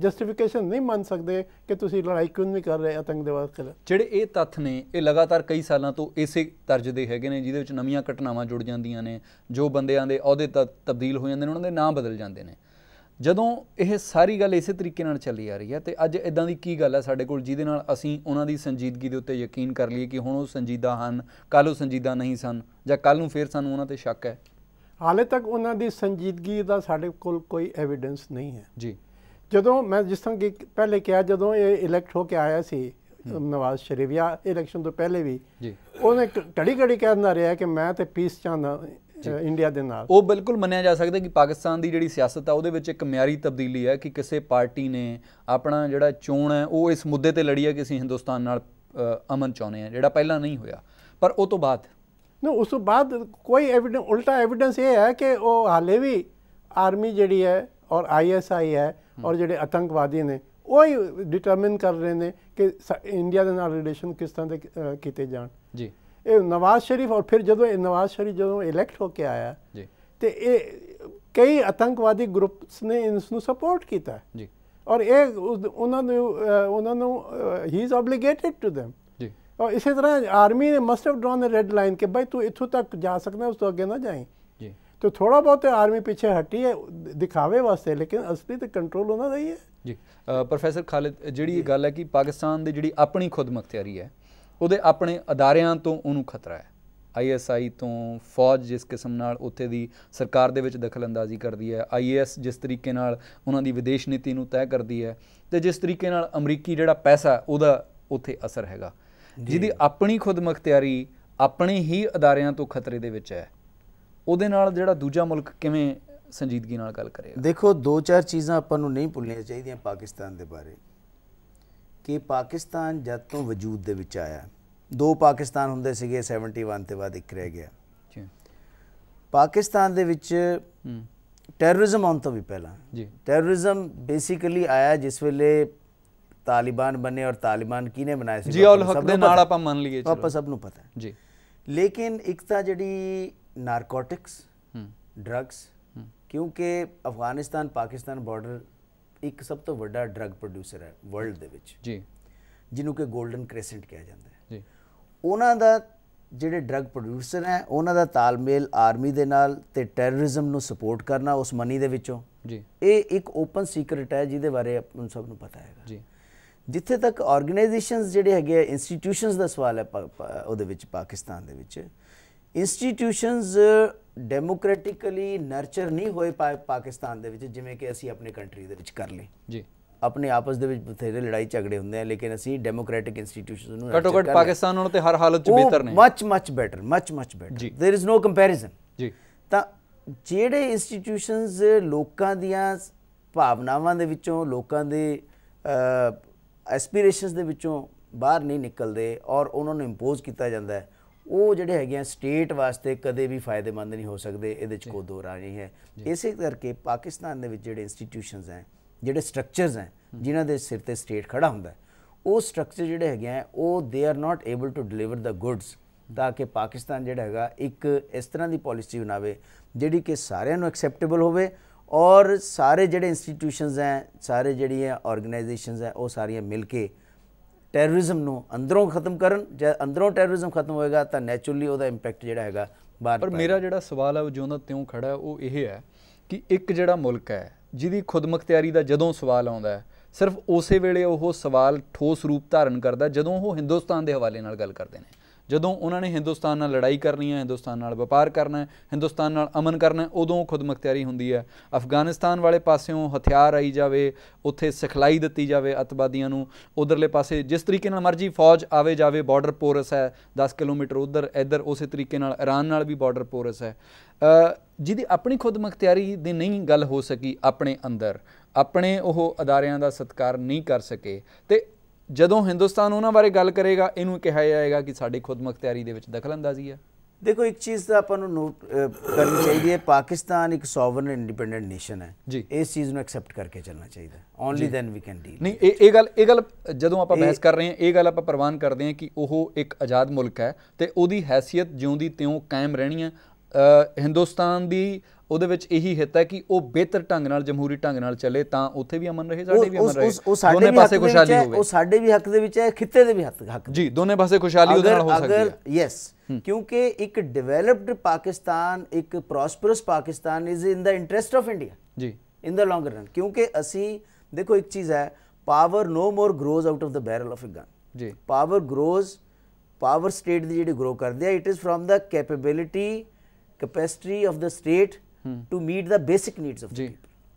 ਜਸਟੀਫਿਕੇਸ਼ਨ ਨਹੀਂ ਮੰਨ ਸਕਦੇ ਕਿ ਤੁਸੀਂ ਲੜਾਈ ਕਿਉਂ ਨਹੀਂ ਕਰ ਰਹੇ ਆਤੰਕਵਾਦ ਖਿਲਾਫ ਜਿਹੜੇ ਇਹ ਤੱਥ ਨੇ ਇਹ ਲਗਾਤਾਰ ਕਈ ਸਾਲਾਂ ਤੋਂ ਇਸੇ ਤਰਜ ਦੇ ਹੈਗੇ ਨੇ ਜਿਹਦੇ ਵਿੱਚ ਨਵੀਆਂ ਘਟਨਾਵਾਂ ਜੁੜ ਜਾਂਦੀਆਂ ਨੇ ਜੋ ਬੰਦਿਆਂ ਦੇ ਅਹੁਦੇ ਤਬਦੀਲ ਹੋ ਜਾਂਦੇ ਨੇ ਉਹਨਾਂ ਦੇ ਨਾਮ ਬਦਲ ਜਾਂਦੇ ਨੇ ਜਦੋਂ ਇਹ ਸਾਰੀ ਗੱਲ ਇਸੇ ਤਰੀਕੇ ਨਾਲ ਚੱਲੀ ਆ ਰਹੀ ਹੈ ਤੇ ਅੱਜ ਇਦਾਂ ਦੀ ਕੀ ਗੱਲ ਹੈ ਸਾਡੇ ਕੋਲ ਜਿਹਦੇ ਨਾਲ ਅਸੀਂ ਉਹਨਾਂ ਦੀ ਸੰਜੀਦਗੀ ਦੇ ਉੱਤੇ ਯਕੀਨ ਕਰ ਲਈਏ ਕਿ ਹੁਣ ਉਹ ਸੰਜੀਦਾ ਹਨ ਕੱਲ ਉਹ ਸੰਜੀਦਾ ਨਹੀਂ ਸਨ ਜਾਂ ਕੱਲ ਨੂੰ ਫੇਰ ਸਾਨੂੰ ਉਹਨਾਂ ਤੇ ਸ਼ੱਕ ਹੈ ਹਾਲੇ ਤੱਕ ਉਹਨਾਂ ਦੀ ਸੰਜੀਦਗੀ ਦਾ ਸਾਡੇ ਕੋਲ ਕੋਈ ਐਵੀਡੈਂਸ ਨਹੀਂ ਹੈ ਜੀ ਜਦੋਂ ਮੈਂ ਜਿਸ ਤਰ੍ਹਾਂ ਕਿ ਪਹਿਲੇ ਕਿਹਾ ਜਦੋਂ ਇਹ ਇਲੈਕਟ ਹੋ ਕੇ ਆਇਆ ਸੀ ਨਵਾਜ਼ ਸ਼ਰੀਫ ਜਾਂ ਇਲੈਕਸ਼ਨ ਤੋਂ ਪਹਿਲੇ ਵੀ ਜੀ ਉਹਨੇ ਘੜੀ ਘੜੀ ਕਹਿੰਦਾ ਰਿਹਾ ਕਿ ਮੈਂ ਤੇ ਪੀਸ ਚਾਹੁੰਦਾ ਇੰਡੀਆ ਦੇ ਨਾਲ ਉਹ ਬਿਲਕੁਲ ਮੰਨਿਆ ਜਾ ਸਕਦਾ ਕਿ ਪਾਕਿਸਤਾਨ ਦੀ ਜਿਹੜੀ ਸਿਆਸਤ ਆ ਉਹਦੇ ਵਿੱਚ ਇੱਕ ਮਿਆਰੀ ਤਬਦੀਲੀ ਹੈ ਕਿ ਕਿਸੇ ਪਾਰਟੀ ਨੇ ਆਪਣਾ ਜਿਹੜਾ ਚੋਣ ਹੈ ਉਹ ਇਸ ਮੁੱਦੇ ਤੇ ਲੜੀ ਹੈ ਕਿ ਅਸੀਂ ਹਿੰਦੁਸਤਾਨ ਨਾਲ ਅਮਨ ਚਾਹੁੰਦੇ ਹਾਂ ਜਿਹੜਾ ਪਹਿਲਾਂ ਨਹੀਂ ਹੋਇਆ ਪਰ ਉਹ ਤੋਂ ਬਾਅਦ ਨਾ ਉਸ ਤੋਂ ਬਾਅਦ ਕੋਈ ਐਵੀਡੈਂਸ ਉਲਟਾ ਐਵੀਡੈਂਸ ਇਹ ਹੈ ਕਿ ਉਹ ਹਾਲੇ ਵੀ ਆਰਮੀ ਜਿਹੜੀ ਹੈ ਔਰ ਆਈਐਸਆਈ ਹੈ ਔਰ ਜਿਹੜੇ ਅਤੰਕਵਾਦੀ ਨੇ ਉਹ ਹੀ ਡਿਟਰਮਿਨ ਕਰ ਰਹੇ ਨੇ ਕਿ ਇੰਡੀਆ ਦੇ ਨਾਲ ਰਿਲੇਸ਼ਨ ਕਿਸ ਤਰ੍ਹਾਂ ਦੇ ਕੀਤੇ ਜਾਣ ਜੀ ਇਹ ਨਵਾਜ਼ ਸ਼ਰੀਫ ਔਰ ਫਿਰ ਜਦੋਂ ਇਹ ਨਵਾਜ਼ ਸ਼ਰੀਫ ਜਦੋਂ ਇਲੈਕਟ ਹੋ ਕੇ ਆਇਆ ਜੀ ਤੇ ਇਹ ਕਈ ਅਤੰਕਵਾਦੀ ਗਰੁੱਪਸ ਨੇ ਇਸ ਨੂੰ ਸਪੋਰਟ ਕੀਤਾ ਜੀ ਔਰ ਇਹ ਉਹਨਾਂ ਨੂੰ ਉਹਨਾਂ ਨੂੰ ਹੀ ਇਜ਼ ਆਬਲੀਗੇਟਿਡ ਟੂ them ਜੀ ਔਰ ਇਸੇ ਤਰ੍ਹਾਂ ਆਰਮੀ ਨੇ ਮਸਟ ਹੈਵ ਡਰਨ ਅ ਰੈਡ ਲਾਈਨ ਕਿ ਭਾਈ ਤੂੰ ਇੱਥੋਂ ਤੱਕ ਜਾ ਸਕਦਾ ਉਸ ਤੋਂ ਅੱਗੇ ਨਾ ਜਾਈਂ ਜੀ ਤੇ ਥੋੜਾ ਬਹੁਤ ਆਰਮੀ ਪਿੱਛੇ ਹਟੀ ਹੈ ਦਿਖਾਵੇ ਵਾਸਤੇ ਲੇਕਿਨ ਅਸਲੀ ਤੇ ਕੰਟਰੋਲ ਉਹਨਾਂ ਦਾ ਹੀ ਹੈ ਜੀ ਪ੍ਰੋਫੈਸਰ ਖਾਲਿਦ ਜਿਹੜੀ ਇਹ ਗੱਲ ਹੈ ਕਿ ਪਾਕਿਸਤਾਨ ਦੀ ਜਿਹੜੀ ਆਪਣੀ ਖੁਦਮਖਤਿਆਰੀ ਹੈ ਉਹਦੇ ਆਪਣੇ ਅਦਾਰਿਆਂ ਤੋਂ ਉਹਨੂੰ ਖਤਰਾ ਹੈ ਆਈਐਸਆਈ ਤੋਂ ਫੌਜ ਜਿਸ ਕਿਸਮ ਨਾਲ ਉੱਥੇ ਦੀ ਸਰਕਾਰ ਦੇ ਵਿੱਚ ਦਖਲਅੰਦਾਜ਼ੀ ਕਰਦੀ ਹੈ ਆਈਐਸ ਜਿਸ ਤਰੀਕੇ ਨਾਲ ਉਹਨਾਂ ਦੀ ਵਿਦੇਸ਼ ਨੀਤੀ ਨੂੰ ਤੈਅ ਕਰਦੀ ਹੈ ਤੇ ਜਿਸ ਤਰੀਕੇ ਨਾਲ ਅਮਰੀਕੀ ਜਿਹੜਾ ਪੈਸਾ ਉਹਦਾ ਉੱਥੇ ਅਸਰ ਹੈਗਾ ਜਿਹਦੀ ਆਪਣੀ ਖੁਦਮਖਤਿਆਰੀ ਆਪਣੇ ਹੀ ਅਦਾਰਿਆਂ ਤੋਂ ਖਤਰੇ ਦੇ ਵਿੱਚ ਹੈ ਉਹਦੇ ਨਾਲ ਜਿਹੜਾ ਦੂਜਾ ਮੁਲਕ ਕਿਵੇਂ ਸੰਜੀਦਗੀ ਨਾਲ ਗੱਲ ਕਰੇਗਾ ਦੇਖੋ ਦੋ ਚਾਰ ਚੀਜ਼ਾਂ ਆਪਾਂ ਨੂੰ ਨਹੀਂ ਭੁੱਲਣੀਆਂ ਚਾਹੀਦੀਆਂ ਪਾਕਿਸਤਾਨ ਦੇ ਬਾਰੇ ਕਿ ਪਾਕਿਸਤਾਨ ਜਦ ਤੋਂ ਵਜੂਦ ਦੇ ਵਿੱਚ ਆਇਆ ਦੋ ਪਾਕਿਸਤਾਨ ਹੁੰਦੇ ਸੀਗੇ 71 ਤੇ ਬਾਅਦ ਇੱਕ ਰਹਿ ਗਿਆ ਜੀ ਪਾਕਿਸਤਾਨ ਦੇ ਵਿੱਚ ਟੈਰਰਿਜ਼ਮ ਆਉਣ ਤੋਂ ਵੀ ਪਹਿਲਾਂ ਜੀ ਟੈਰਰਿਜ਼ਮ ਬੇਸਿਕਲੀ ਆਇਆ ਜਿਸ ਵੇਲੇ ਤਾਲਿਬਾਨ ਬਣੇ ਔਰ ਤਾਲਿਬਾਨ ਕਿਨੇ ਬਣਾਏ ਸੀ ਜੀ ਉਲ ਹਕ ਦੇ ਨਾਲ ਆਪਾਂ ਮੰਨ ਲਈਏ ਚਲੋ ਆਪਾਂ ਸਭ ਨੂੰ ਪਤਾ ਹੈ ਜੀ ਲੇਕਿਨ ਇੱਕ ਤਾਂ ਜਿਹੜੀ ਨਾਰਕੋਟਿਕਸ ਹਮ ਡਰੱਗਸ ਕਿਉਂਕਿ ਅਫਗਾਨਿਸਤਾਨ ਪਾਕਿਸਤਾਨ ਬਾਰਡਰ ਇੱਕ ਸਭ ਤੋਂ ਵੱਡਾ ਡਰੱਗ ਪ੍ਰੋਡਿਊਸਰ ਹੈ ਵਰਲਡ ਦੇ ਵਿੱਚ ਜੀ ਜਿਹਨੂੰ ਕਿ 골ਡਨ ਕ੍ਰੈਸੈਂਟ ਕਿਹਾ ਜਾਂਦਾ ਹੈ ਜੀ ਉਹਨਾਂ ਦਾ ਜਿਹੜੇ ਡਰੱਗ ਪ੍ਰੋਡਿਊਸਰ ਹੈ ਉਹਨਾਂ ਦਾ ਤਾਲਮੇਲ ਆਰਮੀ ਦੇ ਨਾਲ ਤੇ ਟੈਰਰਿਜ਼ਮ ਨੂੰ ਸਪੋਰਟ ਕਰਨਾ ਉਸ ਮਨੀ ਦੇ ਵਿੱਚੋਂ ਜੀ ਇਹ ਇੱਕ ਓਪਨ ਸੀਕ੍ਰੇਟ ਹੈ ਜਿਹਦੇ ਬਾਰੇ ਆਪਾਂ ਸਭ ਨੂੰ ਪਤਾ ਹੈਗਾ ਜੀ ਜਿੱਥੇ ਤੱਕ ਆਰਗੇਨਾਈਜੇਸ਼ਨਸ ਜਿਹੜੇ ਹੈਗੇ ਆ ਇੰਸਟੀਟਿਊਸ਼ਨਸ ਦਾ ਸਵਾਲ ਹੈ ਉਹਦੇ ਵਿੱਚ ਪਾਕਿਸਤਾਨ ਦੇ ਵਿੱਚ ਇੰਸਟੀਟਿਊਸ਼ਨਸ ਡੈਮੋਕ੍ਰੈਟਿਕਲੀ ਨਰਚਰ ਨਹੀਂ ਹੋਏ ਪਾਕਿਸਤਾਨ ਦੇ ਵਿੱਚ ਜਿਵੇਂ ਕਿ ਅਸੀਂ ਆਪਣੇ ਕੰਟਰੀ ਦੇ ਵਿੱਚ ਕਰ ਲਈ ਜੀ ਆਪਣੇ ਆਪਸ ਦੇ ਵਿੱਚ ਬਥੇਰੇ ਲੜਾਈ ਝਗੜੇ ਹੁੰਦੇ ਆ ਲੇਕਿਨ ਅਸੀਂ ਡੈਮੋਕ੍ਰੈਟਿਕ ਇੰਸਟੀਟਿਊਸ਼ਨਸ ਨੂੰ ਘੱਟੋ ਘੱਟ ਪਾਕਿਸਤਾਨ ਨਾਲੋਂ ਤੇ ਹਰ ਹਾਲਤ 'ਚ ਬਿਹਤਰ ਨੇ much much better much much better there is no comparison ਜੀ ਤਾਂ ਜਿਹੜੇ ਇੰਸਟੀਟਿਊਸ਼ਨਸ ਲੋਕਾਂ ਦੀਆਂ ਭਾਵਨਾਵਾਂ ਦੇ ਵਿੱਚੋਂ ਲੋਕਾਂ ਦੇ ਐਸਪੀਰੇਸ਼ਨਸ ਦੇ ਵਿੱਚੋਂ ਬਾਹਰ ਨਹੀਂ ਨਿਕਲਦੇ ਔਰ ਉਹਨਾਂ ਨੂੰ ਇੰਪੋਜ਼ ਕੀਤਾ ਜਾਂਦਾ ਹੈ ਉਹ ਜਿਹੜੇ ਹੈਗੇ ਆ ਸਟੇਟ ਵਾਸਤੇ ਕਦੇ ਵੀ ਫਾਇਦੇਮੰਦ ਨਹੀਂ ਹੋ ਸਕਦੇ ਇਹਦੇ ਚ ਕੋਈ ਦੋ ਰਾਹ ਨਹੀਂ ਹੈ ਇਸੇ ਕਰਕੇ ਪਾਕਿਸਤਾਨ ਦੇ ਵਿੱਚ ਜਿਹੜੇ ਇੰਸਟੀਟਿਊਸ਼ਨਸ ਹੈ ਜਿਹੜੇ ਸਟਰਕਚਰਸ ਹੈ ਜਿਨ੍ਹਾਂ ਦੇ ਸਿਰ ਤੇ ਸਟੇਟ ਖੜਾ ਹੁੰਦਾ ਹੈ ਉਹ ਸਟਰਕਚਰ ਜਿਹੜੇ ਹੈਗੇ ਆ ਉਹ they are not able to deliver the goods ਤਾਂ ਕਿ ਪਾਕਿਸਤਾਨ ਜਿਹੜਾ ਹੈਗਾ ਇੱਕ ਇਸ ਤਰ੍ਹਾਂ ਦੀ ਪਾਲਿਸੀ ਬਣਾਵੇ ਜਿਹੜੀ ਕਿ ਸਾਰਿਆਂ ਨੂੰ ਐਕਸੈਪਟੇਬਲ ਹੋਵੇ ਔਰ ਸਾਰੇ ਜਿਹੜੇ ਇੰਸਟੀਟਿਊਸ਼ਨਸ ਹੈ ਸਾਰੇ ਜਿਹੜੀਆਂ ਆਰਗੇਨਾਈਜੇਸ਼ਨਸ ਹੈ ਉਹ ਸਾਰੀਆਂ ਮਿਲ ਕੇ ਟੈਰਰਿਜ਼ਮ ਨੂੰ ਅੰਦਰੋਂ ਖਤਮ ਕਰਨ ਜੇ ਅੰਦਰੋਂ ਟੈਰਰਿਜ਼ਮ ਖਤਮ ਹੋਏਗਾ ਤਾਂ ਨੇਚਰਲੀ ਉਹਦਾ ਇੰਪੈਕਟ ਜਿਹੜਾ ਹੈਗਾ ਬਾਹਰ ਪਰ ਮੇਰਾ ਜਿਹੜਾ ਸਵਾਲ ਹੈ ਉਹ ਜਿਉਂ ਦਾ ਤਿਉਂ ਖੜਾ ਉਹ ਇਹ ਹੈ ਕਿ ਇੱਕ ਜਿਹੜਾ ਮੁਲਕ ਹੈ ਜਿਹਦੀ ਖੁਦਮਖਤਿਆਰੀ ਦਾ ਜਦੋਂ ਸਵਾਲ ਆਉਂਦਾ ਹੈ ਸਿਰਫ ਉਸੇ ਵੇਲੇ ਉਹ ਸਵਾਲ ਠੋਸ ਰੂਪ ਧਾਰਨ ਕਰਦਾ ਜਦੋਂ ਉਹ ਹਿੰਦੁਸਤਾਨ ਦੇ ਹਵਾਲੇ ਨਾਲ ਗੱਲ ਕਰਦੇ ਨੇ ਜਦੋਂ ਉਹਨਾਂ ਨੇ ਹਿੰਦੁਸਤਾਨ ਨਾਲ ਲੜਾਈ ਕਰਨੀ ਹੈ ਹਿੰਦੁਸਤਾਨ ਨਾਲ ਵਪਾਰ ਕਰਨਾ ਹੈ ਹਿੰਦੁਸਤਾਨ ਨਾਲ ਅਮਨ ਕਰਨਾ ਉਦੋਂ ਖੁਦਮਖਤਿਆਰੀ ਹੁੰਦੀ ਹੈ ਅਫਗਾਨਿਸਤਾਨ ਵਾਲੇ ਪਾਸਿਓਂ ਹਥਿਆਰ ਆਈ ਜਾਵੇ ਉੱਥੇ ਸਿਖਲਾਈ ਦਿੱਤੀ ਜਾਵੇ ਅਤਵਾਦੀਆਂ ਨੂੰ ਉਧਰਲੇ ਪਾਸੇ ਜਿਸ ਤਰੀਕੇ ਨਾਲ ਮਰਜ਼ੀ ਫੌਜ ਆਵੇ ਜਾਵੇ ਬਾਰਡਰ ਪੋਰਸ ਹੈ 10 ਕਿਲੋਮੀਟਰ ਉਧਰ ਇੱਧਰ ਉਸੇ ਤਰੀਕੇ ਨਾਲ ਇਰਾਨ ਨਾਲ ਵੀ ਬਾਰਡਰ ਪੋਰਸ ਹੈ ਜਿਹਦੀ ਆਪਣੀ ਖੁਦਮਖਤਿਆਰੀ ਦੀ ਨਹੀਂ ਗੱਲ ਹੋ ਸਕੀ ਆਪਣੇ ਅੰਦਰ ਆਪਣੇ ਉਹ ਅਦਾਰਿਆਂ ਦਾ ਸਤਕਾਰ ਨਹੀਂ ਕਰ ਸਕੇ ਤੇ ਜਦੋਂ ਹਿੰਦੁਸਤਾਨ ਉਹਨਾਂ ਬਾਰੇ ਗੱਲ ਕਰੇਗਾ ਇਹਨੂੰ ਕਿਹਾ ਜਾਏਗਾ ਕਿ ਸਾਡੀ ਖੁਦਮਖਤਿਆਰੀ ਦੇ ਵਿੱਚ ਦਖਲਅੰਦਾਜ਼ੀ ਹੈ ਦੇਖੋ ਇੱਕ ਚੀਜ਼ ਦਾ ਆਪਾਂ ਨੂੰ ਨੋਟ ਕਰਨੀ ਚਾਹੀਦੀ ਹੈ ਪਾਕਿਸਤਾਨ ਇੱਕ ਸੋਵਰਨ ਇੰਡੀਪੈਂਡੈਂਟ ਨੇਸ਼ਨ ਹੈ ਇਸ ਚੀਜ਼ ਨੂੰ ਐਕਸੈਪਟ ਕਰਕੇ ਚੱਲਣਾ ਚਾਹੀਦਾ only then we can deal ਨਹੀਂ ਇਹ ਇਹ ਗੱਲ ਇਹ ਗੱਲ ਜਦੋਂ ਆਪਾਂ ਬਹਿਸ ਕਰ ਰਹੇ ਹਾਂ ਇਹ ਗੱਲ ਆਪਾਂ ਪ੍ਰਵਾਨ ਕਰਦੇ ਹਾਂ ਕਿ ਉਹ ਇੱਕ ਆਜ਼ਾਦ ਮੁਲਕ ਹੈ ਤੇ ਉਹਦੀ ਹیثیت ਜਿਉਂਦੀ ਤਿਉਂ ਕਾਇਮ ਰਹਿਣੀ ਹੈ ਹਿੰਦੁਸਤਾਨ ਦੀ ਉਹਦੇ ਵਿੱਚ ਇਹੀ ਹਿੱਤ ਹੈ ਕਿ ਉਹ ਬਿਹਤਰ ਢੰਗ ਨਾਲ ਜਮਹੂਰੀ ਢੰਗ ਨਾਲ ਚੱਲੇ ਤਾਂ ਉੱਥੇ ਵੀ ਅਮਨ ਰਹੇ ਸਾਡੇ ਵੀ ਅਮਨ ਰਹੇ ਦੋਨੇ ਪਾਸੇ ਖੁਸ਼ਹਾਲੀ ਹੋਵੇ ਉਹ ਸਾਡੇ ਵੀ ਹੱਕ ਦੇ ਵਿੱਚ ਹੈ ਖਿੱਤੇ ਦੇ ਵੀ ਹੱਕ ਜੀ ਦੋਨੇ ਪਾਸੇ ਖੁਸ਼ਹਾਲੀ ਉਹਦੇ ਨਾਲ ਹੋ ਸਕਦੀ ਹੈ ਅਗਰ ਯੈਸ ਕਿਉਂਕਿ ਇੱਕ ਡਿਵੈਲਪਡ ਪਾਕਿਸਤਾਨ ਇੱਕ prosperous Pakistan is in the interest of India ਜੀ ਇਨ ਦਾ ਲੌਂਗਰ ਰਨ ਕਿਉਂਕਿ ਅਸੀਂ ਦੇਖੋ ਇੱਕ ਚੀਜ਼ ਹੈ power no more grows out of the barrel of a gun ਜੀ ਪਾਵਰ ਗਰੋਜ਼ ਪਾਵਰ ਸਟੇਟ ਦੀ ਜਿਹੜੀ ਗਰੋ ਕਰਦੀ ਹੈ it is from the capability capacity of the state to meet the basic needs of ਜੀ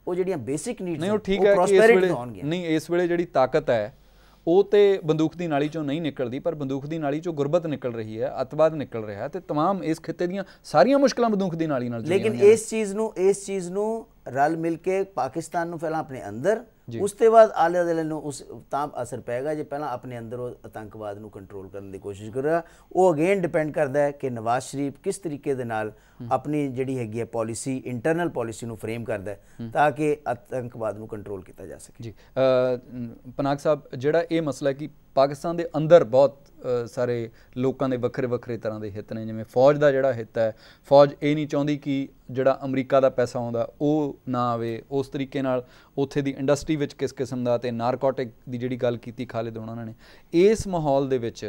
ਉਹ ਜਿਹੜੀਆਂ basic needs ਨਹੀਂ ਉਹ ਠੀਕ ਹੈ ਇਸ ਵੇਲੇ ਨਹੀਂ ਇਸ ਵੇਲੇ ਜਿਹੜੀ ਤਾਕਤ ਹੈ ਉਹ ਤੇ ਬੰਦੂਕ ਦੀ ਨਾਲੀ ਚੋਂ ਨਹੀਂ ਨਿਕਲਦੀ ਪਰ ਬੰਦੂਕ ਦੀ ਨਾਲੀ ਚੋਂ ਗੁਰਬਤ ਨਿਕਲ ਰਹੀ ਹੈ ਅਤਵਾਦ ਨਿਕਲ ਰਿਹਾ ਤੇ तमाम ਇਸ ਖਿੱਤੇ ਦੀਆਂ ਸਾਰੀਆਂ ਮੁਸ਼ਕਲਾਂ ਬੰਦੂਕ ਦੀ ਨਾਲੀ ਨਾਲ ਜੁੜੀਆਂ ਲੇਕਿਨ ਇਸ ਚੀਜ਼ ਨੂੰ ਇਸ ਚੀਜ਼ ਨੂੰ ਰਲ ਮਿਲ ਕੇ ਪਾਕਿਸਤਾਨ ਨੂੰ ਫੈਲਾ ਆਪਣੇ ਅੰਦਰ ਉਸ ਤੋਂ ਬਾਅਦ ਆਲੇ ਦੇ ਨੂੰ ਉਸ ਤਾਂ ਅਸਰ ਪਏਗਾ ਜੇ ਪਹਿਲਾਂ ਆਪਣੇ ਅੰਦਰ ਉਹ ਆਤੰਕਵਾਦ ਨੂੰ ਕੰਟਰੋਲ ਕਰਨ ਦੀ ਕੋਸ਼ਿਸ਼ ਕਰ ਰਿਹਾ ਉਹ ਅਗੇਨ ਡਿਪੈਂਡ ਕਰਦਾ ਹੈ ਕਿ ਨਵਾਜ਼ ਸ਼ਰੀਫ ਕਿਸ ਤਰੀਕੇ ਦੇ ਨਾਲ ਆਪਣੀ ਜਿਹੜੀ ਹੈਗੀ ਹੈ ਪਾਲਿਸੀ ਇੰਟਰਨਲ ਪਾਲਿਸੀ ਨੂੰ ਫਰੇਮ ਕਰਦਾ ਤਾਂ ਕਿ ਆਤੰਕਵਾਦ ਨੂੰ ਕੰਟਰੋਲ ਕੀਤਾ ਜਾ ਸਕੇ ਜੀ ਪਨਾਕ ਸਾਹਿਬ ਜਿਹੜਾ ਇਹ ਮਸਲਾ ਕਿ ਪਾਕਿਸਤਾਨ ਦੇ ਅੰਦਰ ਬਹੁਤ ਸਾਰੇ ਲੋਕਾਂ ਦੇ ਵੱਖਰੇ ਵੱਖਰੇ ਤਰ੍ਹਾਂ ਦੇ ਹਿੱਤ ਨੇ ਜਿਵੇਂ ਫੌਜ ਦਾ ਜਿਹੜਾ ਹਿੱਤ ਹੈ ਫੌਜ ਇਹ ਨਹੀਂ ਚਾਹੁੰਦੀ ਕਿ ਜਿਹੜਾ ਅਮਰੀਕਾ ਦਾ ਪੈਸਾ ਆਉਂਦਾ ਉਹ ਨਾ ਆਵੇ ਉਸ ਤਰੀਕੇ ਨਾਲ ਉੱਥੇ ਦੀ ਇੰਡਸਟਰੀ ਵਿੱਚ ਕਿਸ ਕਿਸਮ ਦਾ ਤੇ ਨਾਰਕੋਟਿਕ ਦੀ ਜਿਹੜੀ ਗੱਲ ਕੀਤੀ ਖਾਲਿਦ ਉਹਨਾਂ ਨੇ ਇਸ ਮਾਹੌਲ ਦੇ ਵਿੱਚ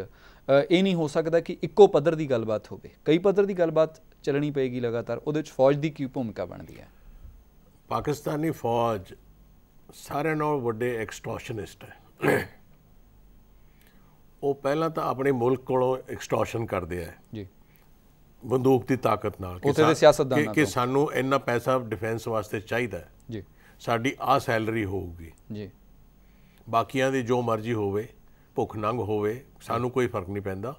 ਇਹ ਨਹੀਂ ਹੋ ਸਕਦਾ ਕਿ ਇੱਕੋ ਪੱਧਰ ਦੀ ਗੱਲਬਾਤ ਹੋਵੇ ਕਈ ਪੱਧਰ ਦੀ ਗੱਲਬਾਤ ਚੱਲਣੀ ਪਏਗੀ ਲਗਾਤਾਰ ਉਹਦੇ ਵਿੱਚ ਫੌਜ ਦੀ ਕੀ ਭੂਮਿਕਾ ਬਣਦੀ ਹੈ ਪਾਕਿਸਤਾਨੀ ਫੌਜ ਸਾਰਿਆਂ ਨਾਲੋਂ ਵੱਡੇ ਐਕਸਟ੍ਰੋਸ਼ਨਿਸਟ ਹੈ ਉਹ ਪਹਿਲਾਂ ਤਾਂ ਆਪਣੇ ਮੁਲਕ ਕੋਲੋਂ ਐਕਸਟੋਰਸ਼ਨ ਕਰਦੇ ਆ ਜੀ ਬੰਦੂਕ ਦੀ ਤਾਕਤ ਨਾਲ ਸਿਆਸਤਦਾਨਾਂ ਕਿ ਸਾਨੂੰ ਇੰਨਾ ਪੈਸਾ ਡਿਫੈਂਸ ਵਾਸਤੇ ਚਾਹੀਦਾ ਜੀ ਸਾਡੀ ਆ ਸੈਲਰੀ ਹੋਊਗੀ ਜੀ ਬਾਕੀਆਂ ਦੀ ਜੋ ਮਰਜ਼ੀ ਹੋਵੇ ਭੁੱਖ ਨੰਗ ਹੋਵੇ ਸਾਨੂੰ ਕੋਈ ਫਰਕ ਨਹੀਂ ਪੈਂਦਾ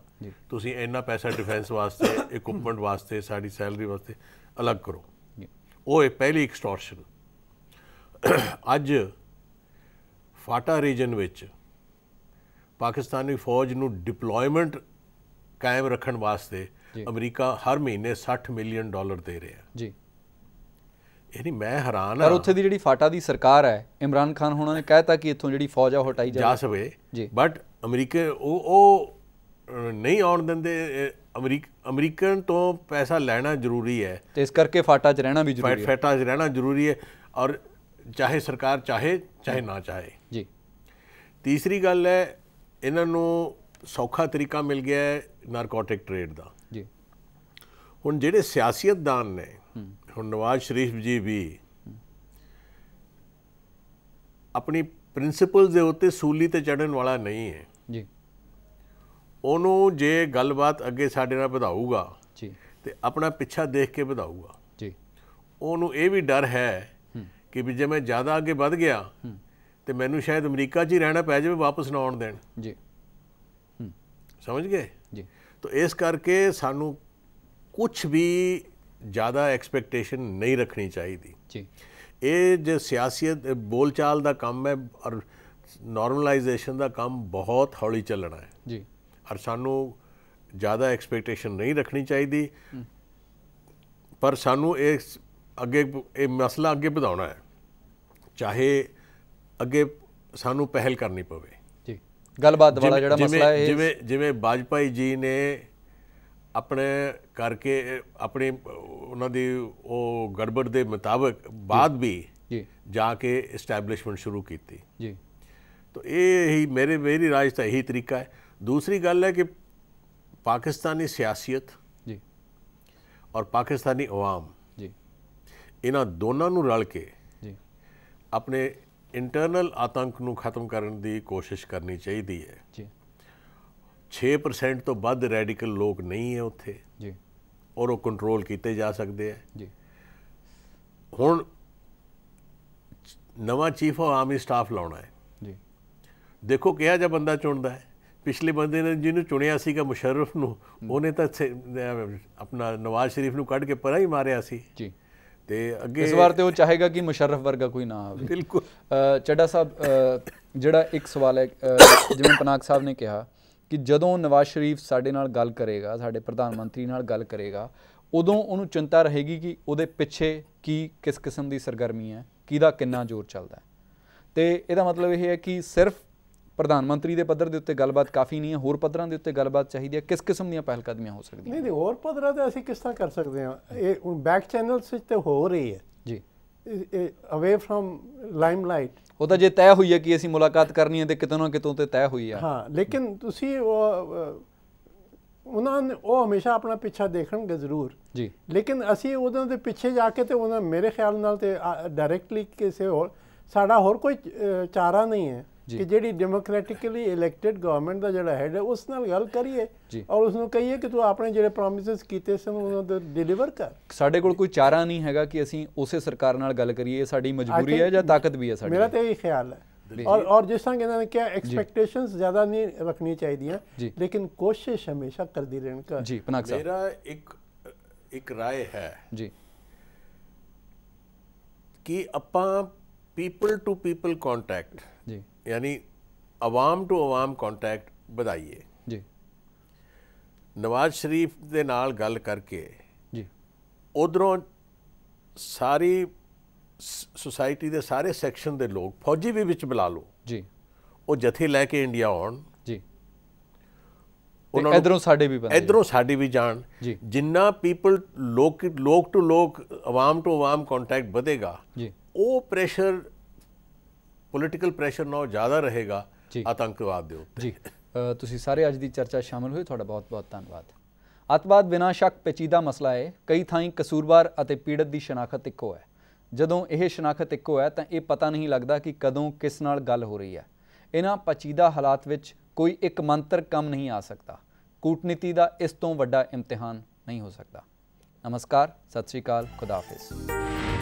ਤੁਸੀਂ ਇੰਨਾ ਪੈਸਾ ਡਿਫੈਂਸ ਵਾਸਤੇ ਇਕਵਿਪਮੈਂਟ ਵਾਸਤੇ ਸਾਡੀ ਸੈਲਰੀ ਵਾਸਤੇ ਅਲੱਗ ਕਰੋ ਉਹ ਇਹ ਪਹਿਲੀ ਐਕਸਟੋਰਸ਼ਨ ਅੱਜ ਫਾਟਾ ਰੀਜਨ ਵਿੱਚ ਪਾਕਿਸਤਾਨੀ ਫੌਜ ਨੂੰ ਡਿਪਲੋਇਮੈਂਟ ਕਾਇਮ ਰੱਖਣ ਵਾਸਤੇ ਅਮਰੀਕਾ ਹਰ ਮਹੀਨੇ 60 ਮਿਲੀਅਨ ਡਾਲਰ ਦੇ ਰਿਹਾ ਜੀ ਇਹਨੀ ਮੈਂ ਹੈਰਾਨ ਹਾਂ ਪਰ ਉੱਥੇ ਦੀ ਜਿਹੜੀ ਫਾਟਾ ਦੀ ਸਰਕਾਰ ਹੈ ਇਮਰਾਨ ਖਾਨ ਹੁਣਾਂ ਨੇ ਕਹਿਤਾ ਕਿ ਇੱਥੋਂ ਜਿਹੜੀ ਫੌਜ ਆ ਹਟਾਈ ਜਾ ਸਕੇ ਜੀ ਬਟ ਅਮਰੀਕਾ ਉਹ ਉਹ ਨਹੀਂ ਆਉਣ ਦਿੰਦੇ ਅਮਰੀਕ ਅਮਰੀਕਨ ਤੋਂ ਪੈਸਾ ਲੈਣਾ ਜ਼ਰੂਰੀ ਹੈ ਤੇ ਇਸ ਕਰਕੇ ਫਾਟਾ 'ਚ ਰਹਿਣਾ ਵੀ ਜ਼ਰੂਰੀ ਹੈ ਫਾਟਾ 'ਚ ਰਹਿਣਾ ਜ਼ਰੂਰੀ ਹੈ ਔਰ ਚਾਹੇ ਸਰਕਾਰ ਚਾਹੇ ਚਾਹੇ ਨਾ ਚਾਹੇ ਜੀ ਤੀਸਰੀ ਗੱਲ ਹੈ ਇਹਨਾਂ ਨੂੰ ਸੌਖਾ ਤਰੀਕਾ ਮਿਲ ਗਿਆ ਹੈ ਨਾਰਕੋਟਿਕ ਟ੍ਰੇਡ ਦਾ ਜੀ ਹੁਣ ਜਿਹੜੇ ਸਿਆਸਤਦਾਨ ਨੇ ਹੁਣ ਨਵਾਜ਼ ਸ਼ਰੀਫ ਜੀ ਵੀ ਆਪਣੀ ਪ੍ਰਿੰਸੀਪਲ ਦੇ ਉੱਤੇ ਸੂਲੀ ਤੇ ਚੜਨ ਵਾਲਾ ਨਹੀਂ ਹੈ ਜੀ ਉਹਨੂੰ ਜੇ ਗੱਲਬਾਤ ਅੱਗੇ ਸਾਡੇ ਨਾਲ ਵਧਾਊਗਾ ਜੀ ਤੇ ਆਪਣਾ ਪਿੱਛਾ ਦੇਖ ਕੇ ਵਧਾਊਗਾ ਜੀ ਉਹਨੂੰ ਇਹ ਵੀ ਡਰ ਹੈ ਕਿ ਵੀ ਜੇ ਮੈਂ ਜ਼ਿਆਦਾ ਅੱਗੇ ਵੱਧ ਗਿਆ ਤੇ ਮੈਨੂੰ ਸ਼ਾਇਦ ਅਮਰੀਕਾ 'ਚ ਹੀ ਰਹਿਣਾ ਪੈ ਜਾਵੇ ਵਾਪਸ ਨਾ ਆਉਣ ਦੇਣ ਜੀ ਸਮਝ ਗਏ ਜੀ ਤਾਂ ਇਸ ਕਰਕੇ ਸਾਨੂੰ ਕੁਝ ਵੀ ਜ਼ਿਆਦਾ ਐਕਸਪੈਕਟੇਸ਼ਨ ਨਹੀਂ ਰੱਖਣੀ ਚਾਹੀਦੀ ਜੀ ਇਹ ਜੇ ਸਿਆਸੀਅਤ ਬੋਲਚਾਲ ਦਾ ਕੰਮ ਹੈ ਔਰ ਨਾਰਮਲਾਈਜੇਸ਼ਨ ਦਾ ਕੰਮ ਬਹੁਤ ਹੌਲੀ ਚੱਲਣਾ ਹੈ ਜੀ ਔਰ ਸਾਨੂੰ ਜ਼ਿਆਦਾ ਐਕਸਪੈਕਟੇਸ਼ਨ ਨਹੀਂ ਰੱਖਣੀ ਚਾਹੀਦੀ ਪਰ ਸਾਨੂੰ ਇਹ ਅੱਗੇ ਇਹ ਮਸਲਾ ਅੱਗੇ ਵਧਾਉਣਾ ਹੈ ਚਾਹੇ ਅੱਗੇ ਸਾਨੂੰ ਪਹਿਲ ਕਰਨੀ ਪਵੇ ਜੀ ਗੱਲਬਾਤ ਵਾਲਾ ਜਿਹੜਾ ਮਸਲਾ ਹੈ ਜਿਵੇਂ ਜਿਵੇਂ ਬਾਜਪਾਈ ਜੀ ਨੇ ਆਪਣੇ ਕਰਕੇ ਆਪਣੇ ਉਹਨਾਂ ਦੀ ਉਹ ਗੜਬੜ ਦੇ ਮੁਤਾਬਕ ਬਾਅਦ ਵੀ ਜੀ ਜਾ ਕੇ ਐਸਟੈਬਲਿਸ਼ਮੈਂਟ ਸ਼ੁਰੂ ਕੀਤੀ ਜੀ ਤਾਂ ਇਹ ਹੀ ਮੇਰੇ ਮੇਰੀ ਰਾਜ ਦਾ ਇਹੀ ਤਰੀਕਾ ਹੈ ਦੂਸਰੀ ਗੱਲ ਹੈ ਕਿ ਪਾਕਿਸਤਾਨੀ ਸਿਆਸਤ ਜੀ ਔਰ ਪਾਕਿਸਤਾਨੀ ਆਵਾਮ ਜੀ ਇਹਨਾਂ ਦੋਨਾਂ ਨੂੰ ਰਲ ਕੇ ਜੀ ਆਪਣੇ ਇੰਟਰਨਲ ਆਤੰਕ ਨੂੰ ਖਤਮ ਕਰਨ ਦੀ ਕੋਸ਼ਿਸ਼ ਕਰਨੀ ਚਾਹੀਦੀ ਹੈ ਜੀ 6% ਤੋਂ ਵੱਧ ਰੈਡੀਕਲ ਲੋਕ ਨਹੀਂ ਹੈ ਉੱਥੇ ਜੀ ਔਰ ਉਹ ਕੰਟਰੋਲ ਕੀਤੇ ਜਾ ਸਕਦੇ ਆ ਜੀ ਹੁਣ ਨਵਾਂ ਚੀਫ ਆਫ ਆਰਮੀ ਸਟਾਫ ਲਾਉਣਾ ਹੈ ਜੀ ਦੇਖੋ ਕਿਹਾ ਜਾ ਬੰਦਾ ਚੁਣਦਾ ਹੈ ਪਿਛਲੇ ਬੰਦੇ ਨੇ ਜਿਹਨੂੰ ਚੁਣਿਆ ਸੀਗਾ ਮੁਸ਼ਰਫ ਨੂੰ ਉਹਨੇ ਤਾਂ ਆਪਣਾ ਨਵਾਜ਼ ਸ਼ਰੀਫ ਨੂੰ ਕੱਢ ਕੇ ਪਰਾਂ ਹੀ ਮਾਰਿਆ ਸੀ ਜੀ ਤੇ ਅੱਗੇ ਇਸ ਵਾਰ ਤੇ ਉਹ ਚਾਹੇਗਾ ਕਿ ਮੁਸ਼ਰਫ ਵਰਗਾ ਕੋਈ ਨਾ ਆਵੇ ਬਿਲਕੁਲ ਚੱਡਾ ਸਾਹਿਬ ਜਿਹੜਾ ਇੱਕ ਸਵਾਲ ਹੈ ਜਿਵੇਂ ਪਨਾਕ ਸਾਹਿਬ ਨੇ ਕਿਹਾ ਕਿ ਜਦੋਂ ਨਵਾਜ਼ ਸ਼ਰੀਫ ਸਾਡੇ ਨਾਲ ਗੱਲ ਕਰੇਗਾ ਸਾਡੇ ਪ੍ਰਧਾਨ ਮੰਤਰੀ ਨਾਲ ਗੱਲ ਕਰੇਗਾ ਉਦੋਂ ਉਹਨੂੰ ਚਿੰਤਾ ਰਹੇਗੀ ਕਿ ਉਹਦੇ ਪਿੱਛੇ ਕੀ ਕਿਸ ਕਿਸਮ ਦੀ ਸਰਗਰਮੀ ਹੈ ਕਿਹਦਾ ਕਿੰਨਾ ਜ਼ੋਰ ਚੱਲਦਾ ਤੇ ਇਹਦਾ ਮਤਲਬ ਇਹ ਹੈ ਕਿ ਸਿਰਫ ਪ੍ਰਧਾਨ ਮੰਤਰੀ ਦੇ ਪੱਧਰ ਦੇ ਉੱਤੇ ਗੱਲਬਾਤ ਕਾਫੀ ਨਹੀਂ ਹੈ ਹੋਰ ਪੱਧਰਾਂ ਦੇ ਉੱਤੇ ਗੱਲਬਾਤ ਚਾਹੀਦੀ ਹੈ ਕਿਸ ਕਿਸਮ ਦੀਆਂ ਪਹਿਲ ਕਦਮੀਆਂ ਹੋ ਸਕਦੀਆਂ ਨਹੀਂ ਨਹੀਂ ਹੋਰ ਪੱਧਰਾਂ ਤੇ ਅਸੀਂ ਕਿਸ ਤਰ੍ਹਾਂ ਕਰ ਸਕਦੇ ਹਾਂ ਇਹ ਹੁਣ ਬੈਕ ਚੈਨਲਸ ਵਿੱਚ ਤੇ ਹੋ ਰਹੀ ਹੈ ਜੀ ਅਵੇ ਫਰਮ ਲਾਈਮਲਾਈਟ ਉਹ ਤਾਂ ਜੇ ਤੈਅ ਹੋਈ ਹੈ ਕਿ ਅਸੀਂ ਮੁਲਾਕਾਤ ਕਰਨੀ ਹੈ ਤੇ ਕਿਤੇ ਨਾ ਕਿਤੋਂ ਤੇ ਤੈਅ ਹੋਈ ਹੈ ਹਾਂ ਲੇਕਿਨ ਤੁਸੀਂ ਉਹ ਉਹਨਾਂ ਨੇ ਉਹ ਹਮੇਸ਼ਾ ਆਪਣਾ ਪਿੱਛਾ ਦੇਖਣਗੇ ਜ਼ਰੂਰ ਜੀ ਲੇਕਿਨ ਅਸੀਂ ਉਹਨਾਂ ਦੇ ਪਿੱਛੇ ਜਾ ਕੇ ਤੇ ਉਹਨਾਂ ਮੇਰੇ ਖਿਆਲ ਨਾਲ ਤੇ ਡਾਇਰੈਕਟਲੀ ਕਿਸੇ ਹੋਰ ਸਾਡਾ ਹੋਰ ਕੋਈ ਚਾਰਾ ਨਹੀਂ ਹੈ ਕਿ ਜਿਹੜੀ ਡੈਮੋਕ੍ਰੈਟਿਕਲੀ ਇਲੈਕਟਿਡ ਗਵਰਨਮੈਂਟ ਦਾ ਜਿਹੜਾ ਹੈਡ ਹੈ ਉਸ ਨਾਲ ਗੱਲ ਕਰੀਏ ਔਰ ਉਸ ਨੂੰ ਕਹੀਏ ਕਿ ਤੂੰ ਆਪਣੇ ਜਿਹੜੇ ਪ੍ਰੋਮਿਸਸ ਕੀਤੇ ਸਨ ਉਹਨਾਂ ਦਾ ਡਿਲੀਵਰ ਕਰ ਸਾਡੇ ਕੋਲ ਕੋਈ ਚਾਰਾ ਨਹੀਂ ਹੈਗਾ ਕਿ ਅਸੀਂ ਉਸੇ ਸਰਕਾਰ ਨਾਲ ਗੱਲ ਕਰੀਏ ਸਾਡੀ ਮਜਬੂਰੀ ਹੈ ਜਾਂ ਤਾਕਤ ਵੀ ਹੈ ਸਾਡੀ ਮੇਰਾ ਤੇ ਇਹ ਖਿਆਲ ਹੈ ਔਰ ਔਰ ਜਿਸ ਤਰ੍ਹਾਂ ਇਹਨਾਂ ਨੇ ਕਿਹਾ ਐਕਸਪੈਕਟੇਸ਼ਨਸ ਜ਼ਿਆਦਾ ਨਹੀਂ ਰੱਖਣੀ ਚਾਹੀਦੀਆਂ ਲੇਕਿਨ ਕੋਸ਼ਿਸ਼ ਹਮੇਸ਼ਾ ਕਰਦੀ ਰਹਿਣ ਦਾ ਜੀ ਪਨਾਕ ਸਾਹਿਬ ਮੇਰਾ ਇੱਕ ਇੱਕ رائے ਹੈ ਜੀ ਕਿ ਆਪਾਂ ਪੀਪਲ ਟੂ ਪੀਪਲ ਕੰਟੈਕਟ ਜੀ ਯਾਨੀ ਆਵਾਮ ਟੂ ਆਵਾਮ ਕੰਟੈਕਟ ਵਧਾਈਏ ਜੀ ਨਵਾਜ਼ ਸ਼ਰੀਫ ਦੇ ਨਾਲ ਗੱਲ ਕਰਕੇ ਜੀ ਉਧਰੋਂ ਸਾਰੀ ਸੋਸਾਇਟੀ ਦੇ ਸਾਰੇ ਸੈਕਸ਼ਨ ਦੇ ਲੋਕ ਫੌਜੀ ਵੀ ਵਿੱਚ ਬੁਲਾ ਲਓ ਜੀ ਉਹ ਜਥੇ ਲੈ ਕੇ ਇੰਡੀਆ ਆਉਣ ਜੀ ਉਹਨਾਂ ਨੂੰ ਇਧਰੋਂ ਸਾਡੇ ਵੀ ਬੰਦੇ ਇਧਰੋਂ ਸਾਡੇ ਵੀ ਜਾਣ ਜਿੰਨਾ ਪੀਪਲ ਲੋਕ ਲੋਕ ਟੂ ਲੋਕ ਆਵਾਮ ਟੂ ਆਵਾਮ ਕੰਟੈਕਟ ਵਧੇਗਾ ਜੀ ਉਹ ਪ੍ਰੈਸ਼ਰ ਪੋਲਿਟੀਕਲ ਪ੍ਰੈਸ਼ਰ ਨਾਲ ਜ਼ਿਆਦਾ ਰਹੇਗਾ ਆਤੰਕਵਾਦ ਦੇ ਉੱਤੇ ਜੀ ਤੁਸੀਂ ਸਾਰੇ ਅੱਜ ਦੀ ਚਰਚਾ ਸ਼ਾਮਲ ਹੋਏ ਤੁਹਾਡਾ ਬਹੁਤ-ਬਹੁਤ ਧੰਨਵਾਦ ਅਤਵਾਦ ਬਿਨਾਂ ਸ਼ੱਕ ਪੇਚੀਦਾ ਮਸਲਾ ਹੈ ਕਈ ਥਾਈਂ ਕਸੂਰਵਾਰ ਅਤੇ ਪੀੜਤ ਦੀ ਸ਼ਨਾਖਤ ਇੱਕੋ ਹੈ ਜਦੋਂ ਇਹ ਸ਼ਨਾਖਤ ਇੱਕੋ ਹੈ ਤਾਂ ਇਹ ਪਤਾ ਨਹੀਂ ਲੱਗਦਾ ਕਿ ਕਦੋਂ ਕਿਸ ਨਾਲ ਗੱਲ ਹੋ ਰਹੀ ਹੈ ਇਹਨਾਂ ਪਚੀਦਾ ਹਾਲਾਤ ਵਿੱਚ ਕੋਈ ਇੱਕ ਮੰਤਰ ਕੰਮ ਨਹੀਂ ਆ ਸਕਦਾ ਕੂਟਨੀਤੀ ਦਾ ਇਸ ਤੋਂ ਵੱਡਾ ਇਮਤਿਹਾਨ ਨਹੀਂ ਹੋ ਸਕਦਾ ਨਮਸਕਾਰ ਸਤਿ ਸ਼੍ਰੀ ਅਕਾਲ ਖੁਦਾ ਹਾਫਿਜ਼